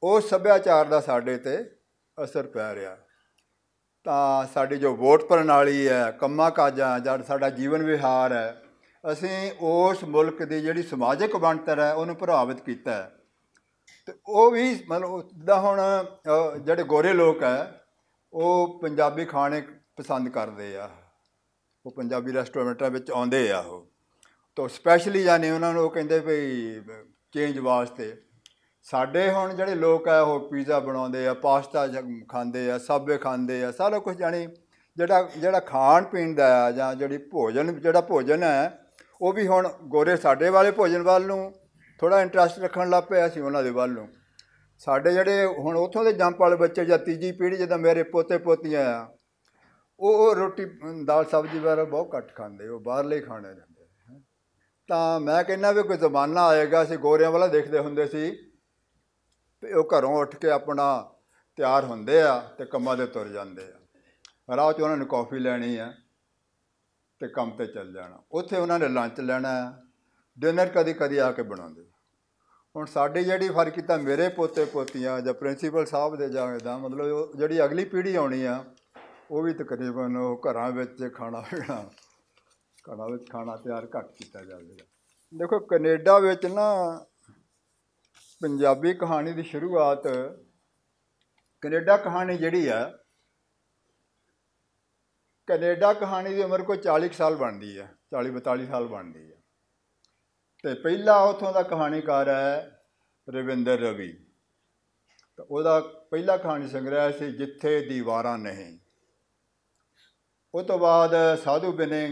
ਉਹ ਸੱਭਿਆਚਾਰ ਦਾ ਸਾਡੇ ਤੇ ਅਸਰ ਪੈ ਰਿਹਾ ਤਾਂ ਸਾਡੀ ਜੋ ਵੋਟ ਪ੍ਰਣਾਲੀ ਹੈ ਕੰਮਾਂ ਕਾਜਾਂ ਜਾਂ ਸਾਡਾ ਜੀਵਨ ਵਿਹਾਰ ਹੈ ਅਸੀਂ ਉਸ ਮੁਲਕ ਦੀ ਜਿਹੜੀ ਸਮਾਜਿਕ ਬਣਤਰ ਹੈ ਉਹਨੂੰ ਪ੍ਰਭਾਵਿਤ ਕੀਤਾ ਹੈ ਤੇ ਉਹ ਵੀ ਮਤਲਬ ਜਿੱਦਾਂ ਹੁਣ ਜਿਹੜੇ ਗੋਰੇ ਲੋਕ ਹੈ ਉਹ ਪੰਜਾਬੀ ਖਾਣੇ ਪਸੰਦ ਕਰਦੇ ਆ ਉਹ ਪੰਜਾਬੀ ਰੈਸਟੋਰੈਂਟਾਂ ਵਿੱਚ ਆਉਂਦੇ ਆ ਉਹ ਤਾਂ ਸਪੈਸ਼ਲੀ ਜਾਨੇ ਉਹਨਾਂ ਨੂੰ ਉਹ ਕਹਿੰਦੇ ਭਈ ਚੇਂਜ ਵਾਸਤੇ ਸਾਡੇ ਹੁਣ ਜਿਹੜੇ ਲੋਕ ਆ ਉਹ ਪੀਜ਼ਾ ਬਣਾਉਂਦੇ ਆ ਪਾਸਤਾ ਖਾਂਦੇ ਆ ਸਾਬੇ ਖਾਂਦੇ ਆ ਸਾਰਾ ਕੁਝ ਜਾਨੀ ਜਿਹੜਾ ਜਿਹੜਾ ਖਾਣ ਪੀਣ ਦਾ ਆ ਜਾਂ ਜਿਹੜੀ ਭੋਜਨ ਜਿਹੜਾ ਭੋਜਨ ਹੈ ਉਹ ਵੀ ਹੁਣ ਗੋਰੇ ਸਾਡੇ ਵਾਲੇ ਭੋਜਨ ਵੱਲ ਨੂੰ ਥੋੜਾ ਇੰਟਰਸਟ ਰੱਖਣ ਲੱਗ ਪਿਆ ਸੀ ਉਹਨਾਂ ਦੇ ਵੱਲ ਨੂੰ ਸਾਡੇ ਜਿਹੜੇ ਹੁਣ ਉਥੋਂ ਦੇ ਜੰਪ ਵਾਲੇ ਬੱਚੇ ਜਾਂ ਤੀਜੀ ਪੀੜ੍ਹੀ ਜਿਹਦਾ ਮੇਰੇ ਪੋਤੇ ਪੋਤੀਆਂ ਆ ਉਹ ਰੋਟੀ ਦਾਲ ਸਬਜ਼ੀ ਵਗੈਰਾ ਬਹੁਤ ਘੱਟ ਖਾਂਦੇ ਉਹ ਬਾਹਰਲੇ ਖਾਣੇ ਜਾਂਦੇ ਤਾਂ ਮੈਂ ਕਹਿੰਦਾ ਵੀ ਕੋਈ ਜ਼ਮਾਨਾ ਆਏਗਾ ਅਸੀਂ ਗੋਰਿਆਂ ਵਾਲਾ ਦੇਖਦੇ ਹੁੰਦੇ ਸੀ ਤੇ ਉਹ ਘਰੋਂ ਉੱਠ ਕੇ ਆਪਣਾ ਤਿਆਰ ਹੁੰਦੇ ਆ ਤੇ ਕੰਮਾਂ ਦੇ ਤੁਰ ਜਾਂਦੇ ਆ ਰਾਹ 'ਚ ਉਹਨਾਂ ਨੇ ਕਾਫੀ ਲੈਣੀ ਆ ਤੇ ਕੰਮ ਤੇ ਚੱਲ ਜਾਣਾ ਉੱਥੇ ਉਹਨਾਂ ਨੇ ਲੰਚ ਲੈਣਾ ਡਿਨਰ ਕਦੀ ਕਦੀ ਆ ਕੇ ਬਣਾਉਂਦੇ ਹੁਣ ਸਾਡੇ ਜਿਹੜੀ ਫਰਕ ਕੀਤਾ ਮੇਰੇ ਪੋਤੇ ਪੋਤੀਆਂ ਜਾਂ ਪ੍ਰਿੰਸੀਪਲ ਸਾਹਿਬ ਦੇ ਜਾਵੇ ਦਾ ਮਤਲਬ ਜਿਹੜੀ ਅਗਲੀ ਪੀੜ੍ਹੀ ਆਉਣੀ ਆ ਉਹ ਵੀ ਤਕਰੀਬਨ ਉਹ ਘਰਾਂ ਵਿੱਚ ਖਾਣਾ ਪੀਣਾ ਘਰਾਂ ਵਿੱਚ ਖਾਣਾ ਤਿਆਰ ਘੱਟ ਕੀਤਾ ਜਾਵੇਗਾ ਦੇਖੋ ਕੈਨੇਡਾ ਵਿੱਚ ਨਾ ਪੰਜਾਬੀ ਕਹਾਣੀ ਦੀ ਸ਼ੁਰੂਆਤ ਕੈਨੇਡਾ ਕਹਾਣੀ ਜਿਹੜੀ ਆ ਕੈਨੇਡਾ ਕਹਾਣੀ ਦੀ ਉਮਰ ਕੋਈ 40 ਸਾਲ ਬਣਦੀ ਆ 40 42 ਸਾਲ ਬਣਦੀ ਆ ਤੇ ਪਹਿਲਾ ਉਥੋਂ ਦਾ ਕਹਾਣੀਕਾਰ ਹੈ ਰਵਿੰਦਰ ਰਵੀ ਤਾਂ ਉਹਦਾ ਪਹਿਲਾ ਕਹਾਣੀ ਸੰਗ੍ਰਹਿ ਸੀ ਜਿੱਥੇ ਦੀਵਾਰਾਂ ਨਹੀਂ ਉਹ ਤੋਂ ਬਾਅਦ ਸਾਧੂ ਬਿਨੇ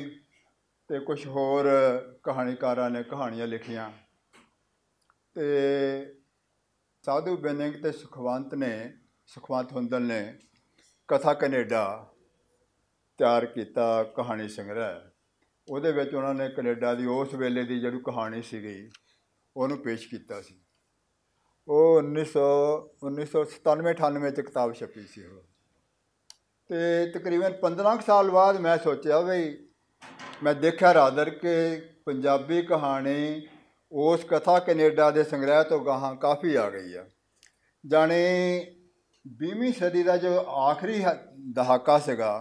ਤੇ ਕੁਝ ਹੋਰ ਕਹਾਣੀਕਾਰਾਂ ਨੇ ਕਹਾਣੀਆਂ ਲਿਖੀਆਂ ਤੇ ਸਾਧੂ ਬੇਨਿੰਗ ਤੇ ਸੁਖਵੰਤ ਨੇ ਸੁਖਵੰਤ ਹੁੰਦਲ ਨੇ ਕਥਾ ਕੈਨੇਡਾ ਤਿਆਰ ਕੀਤਾ ਕਹਾਣੀ ਸੰਗ੍ਰਹਿ ਉਹਦੇ ਵਿੱਚ ਉਹਨਾਂ ਨੇ ਕੈਨੇਡਾ ਦੀ ਉਸ ਵੇਲੇ ਦੀ ਜਿਹੜੀ ਕਹਾਣੀ ਸੀਗੀ ਉਹਨੂੰ ਪੇਸ਼ ਕੀਤਾ ਸੀ ਉਹ 1900 1997-98 ਚ ਕਿਤਾਬ ਛਪੀ ਸੀ ਉਹ ਤੇ ਤਕਰੀਬਨ 15 ਸਾਲ ਬਾਅਦ ਮੈਂ ਸੋਚਿਆ ਵੀ ਮੈਂ ਦੇਖਿਆ ਰਾਦਰ ਕਿ ਪੰਜਾਬੀ ਕਹਾਣੀ ਉਸ ਕਥਾ ਕੈਨੇਡਾ ਦੇ ਸੰਗ੍ਰਹਿ ਤੋਂ ਗਾਹਾਂ ਕਾਫੀ ਆ ਗਈ ਆ ਜਾਣੇ 20ਵੀਂ ਸਦੀ ਦਾ ਜੋ ਆਖਰੀ ਦਹਾਕਾ ਸੀਗਾ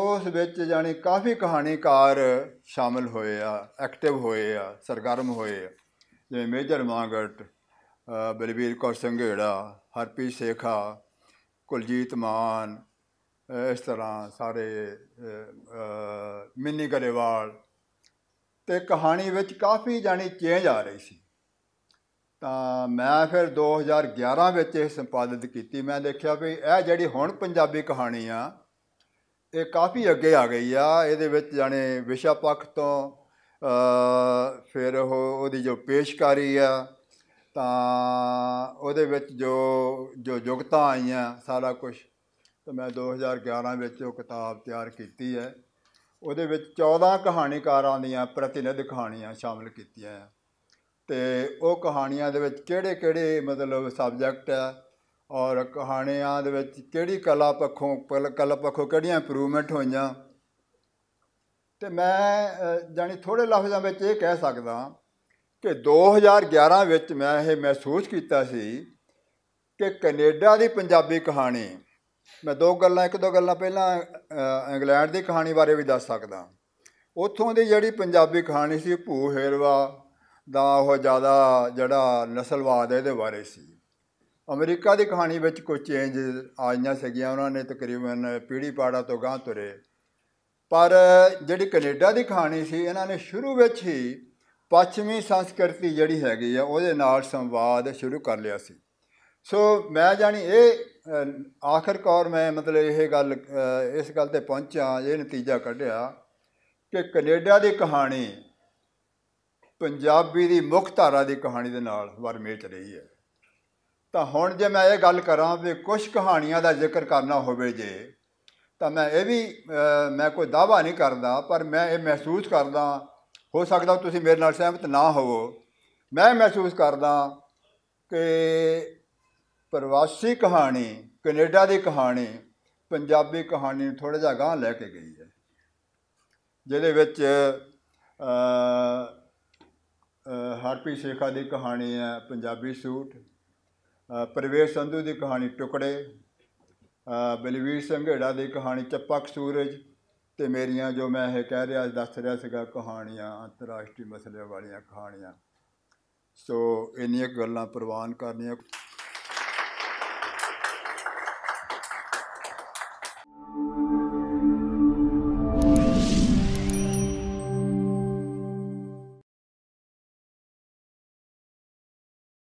ਉਸ ਵਿੱਚ ਜਾਣੇ ਕਾਫੀ ਕਹਾਣੀਕਾਰ ਸ਼ਾਮਲ ਹੋਏ ਆ ਐਕਟਿਵ ਹੋਏ ਆ ਸਰਗਰਮ ਹੋਏ ਆ ਜਿਵੇਂ ਮੇਜਰ ਮਾਂਗਟ ਬਲਬੀਰ ਕੌਰ ਸੰਘੇੜਾ ਹਰਪੀ ਸੇਖਾ ਕੁਲਜੀਤ ਮਾਨ ਇਸ ਤਰ੍ਹਾਂ ਸਾਰੇ ਮਿੰਨੀ ਗਰੇਵਾਲ ਤੇ ਕਹਾਣੀ ਵਿੱਚ ਕਾਫੀ ਜਾਨੀ ਚੇਂਜ ਆ ਰਹੀ ਸੀ ਤਾਂ ਮੈਂ ਫਿਰ 2011 ਵਿੱਚ ਇਹ ਸੰਪਾਦਿਤ ਕੀਤੀ ਮੈਂ ਦੇਖਿਆ ਵੀ ਇਹ ਜਿਹੜੀ ਹੁਣ ਪੰਜਾਬੀ ਕਹਾਣੀ ਆ ਇਹ ਕਾਫੀ ਅੱਗੇ ਆ ਗਈ ਆ ਇਹਦੇ ਵਿੱਚ ਜਾਣੇ ਵਿਸ਼ਾ ਪੱਖ ਤੋਂ ਫਿਰ ਉਹ ਉਹਦੀ ਜੋ ਪੇਸ਼ਕਾਰੀ ਆ ਤਾਂ ਉਹਦੇ ਵਿੱਚ ਜੋ ਜੋ ਯੋਗਤਾ ਆਈਆਂ ਸਾਰਾ ਕੁਝ ਤਾਂ ਮੈਂ 2011 ਵਿੱਚ ਉਹ ਕਿਤਾਬ ਤਿਆਰ ਕੀਤੀ ਹੈ ਉਹਦੇ ਵਿੱਚ 14 ਕਹਾਣੀਕਾਰਾਂ ਦੀਆਂ ਪ੍ਰਤੀਨਿਧ ਕਹਾਣੀਆਂ ਸ਼ਾਮਿਲ ਕੀਤੀਆਂ ਆ ਤੇ ਉਹ ਕਹਾਣੀਆਂ ਦੇ ਵਿੱਚ ਕਿਹੜੇ-ਕਿਹੜੇ ਮਤਲਬ ਸਬਜੈਕਟ ਆ ਔਰ ਕਹਾਣੀਆਂ ਦੇ ਵਿੱਚ ਕਿਹੜੀ ਕਲਾ ਪੱਖੋਂ ਕਲਾ ਪੱਖੋਂ ਕਿਹੜੀਆਂ ਇੰਪਰੂਵਮੈਂਟ ਹੋਈਆਂ ਤੇ ਮੈਂ ਜਾਨੀ ਥੋੜੇ ਲਫ਼ਜ਼ਾਂ ਵਿੱਚ ਇਹ ਕਹਿ ਸਕਦਾ ਕਿ 2011 ਵਿੱਚ ਮੈਂ ਇਹ ਮਹਿਸੂਸ ਕੀਤਾ ਸੀ ਕਿ ਕੈਨੇਡਾ ਦੀ ਪੰਜਾਬੀ ਕਹਾਣੀ ਮੈਂ ਦੋ ਗੱਲਾਂ ਇੱਕ ਦੋ ਗੱਲਾਂ ਪਹਿਲਾਂ ਇੰਗਲੈਂਡ ਦੀ ਕਹਾਣੀ ਬਾਰੇ ਵੀ ਦੱਸ ਸਕਦਾ ਉੱਥੋਂ ਦੀ ਜਿਹੜੀ ਪੰਜਾਬੀ ਕਹਾਣੀ ਸੀ ਭੂ ਹੇਰਵਾ ਦਾ ਉਹ ਜ਼ਿਆਦਾ ਜਿਹੜਾ ਨਸਲਵਾਦ ਇਹਦੇ ਬਾਰੇ ਸੀ ਅਮਰੀਕਾ ਦੀ ਕਹਾਣੀ ਵਿੱਚ ਕੁਝ ਚੇਂਜ ਆਈਆਂ ਸੀਗੀਆਂ ਉਹਨਾਂ ਨੇ ਤਕਰੀਬਨ ਪੀੜੀ ਪਾੜਾ ਤੋਂ ਗਾਂ ਤੁਰੇ ਪਰ ਜਿਹੜੀ ਕੈਨੇਡਾ ਦੀ ਕਹਾਣੀ ਸੀ ਇਹਨਾਂ ਨੇ ਸ਼ੁਰੂ ਵਿੱਚ ਹੀ ਪੱਛਮੀ ਸੰਸਕ੍ਰਿਤੀ ਜਿਹੜੀ ਹੈਗੀ ਆ ਉਹਦੇ ਨਾਲ ਸੰਵਾਦ ਸ਼ੁਰੂ ਕਰ ਲਿਆ ਸੀ ਸੋ ਮੈਂ ਜਾਣੀ ਇਹ ਆਖਰਕਾਰ ਮੈਂ ਮਤਲਬ ਇਹ ਗੱਲ ਇਸ ਗੱਲ ਤੇ ਪਹੁੰਚਿਆ ਇਹ ਨਤੀਜਾ ਕੱਢਿਆ ਕਿ ਕੈਨੇਡਾ ਦੀ ਕਹਾਣੀ ਪੰਜਾਬੀ ਦੀ ਮੁੱਖ ਧਾਰਾ ਦੀ ਕਹਾਣੀ ਦੇ ਨਾਲ ਵਰਮੇਚ ਰਹੀ ਹੈ ਤਾਂ ਹੁਣ ਜੇ ਮੈਂ ਇਹ ਗੱਲ ਕਰਾਂ ਵੀ ਕੁਝ ਕਹਾਣੀਆਂ ਦਾ ਜ਼ਿਕਰ ਕਰਨਾ ਹੋਵੇ ਜੇ ਤਾਂ ਮੈਂ ਇਹ ਵੀ ਮੈਂ ਕੋਈ ਦਾਵਾ ਨਹੀਂ ਕਰਦਾ ਪਰ ਮੈਂ ਇਹ ਮਹਿਸੂਸ ਕਰਦਾ ਹੋ ਸਕਦਾ ਤੁਸੀਂ ਮੇਰੇ ਨਾਲ ਸਹਿਮਤ ਨਾ ਹੋਵੋ ਮੈਂ ਮਹਿਸੂਸ ਕਰਦਾ ਕਿ ਪ੍ਰਵਾਸੀ ਕਹਾਣੀ ਕੈਨੇਡਾ ਦੀ ਕਹਾਣੀ ਪੰਜਾਬੀ ਕਹਾਣੀ ਨੂੰ ਥੋੜਾ ਜਿਹਾ ਗਾਂ ਲੈ ਕੇ ਗਈ ਹੈ ਜਿਹਦੇ ਵਿੱਚ ਹਰਪੀ ਸ਼ੇਖਾ ਦੀ ਕਹਾਣੀ ਹੈ ਪੰਜਾਬੀ ਸੂਟ ਪਰਵੇਸ਼ ਸੰਧੂ ਦੀ ਕਹਾਣੀ ਟੁਕੜੇ ਬਲਵੀਰ ਸਿੰਘ ਢੜਾ ਦੀ ਕਹਾਣੀ ਚੱਪਕ ਸੂਰਜ ਤੇ ਮੇਰੀਆਂ ਜੋ ਮੈਂ ਇਹ ਕਹਿ ਰਿਹਾ ਦੱਸ ਰਿਹਾ ਸੀਗਾ ਕਹਾਣੀਆਂ ਅੰਤਰਰਾਸ਼ਟਰੀ ਮਸਲੇ ਵਾਲੀਆਂ ਕਹਾਣੀਆਂ ਸੋ ਇੰਨੀਆਂ ਗੱਲਾਂ ਪ੍ਰਵਾਨ ਕਰਨੀਆਂ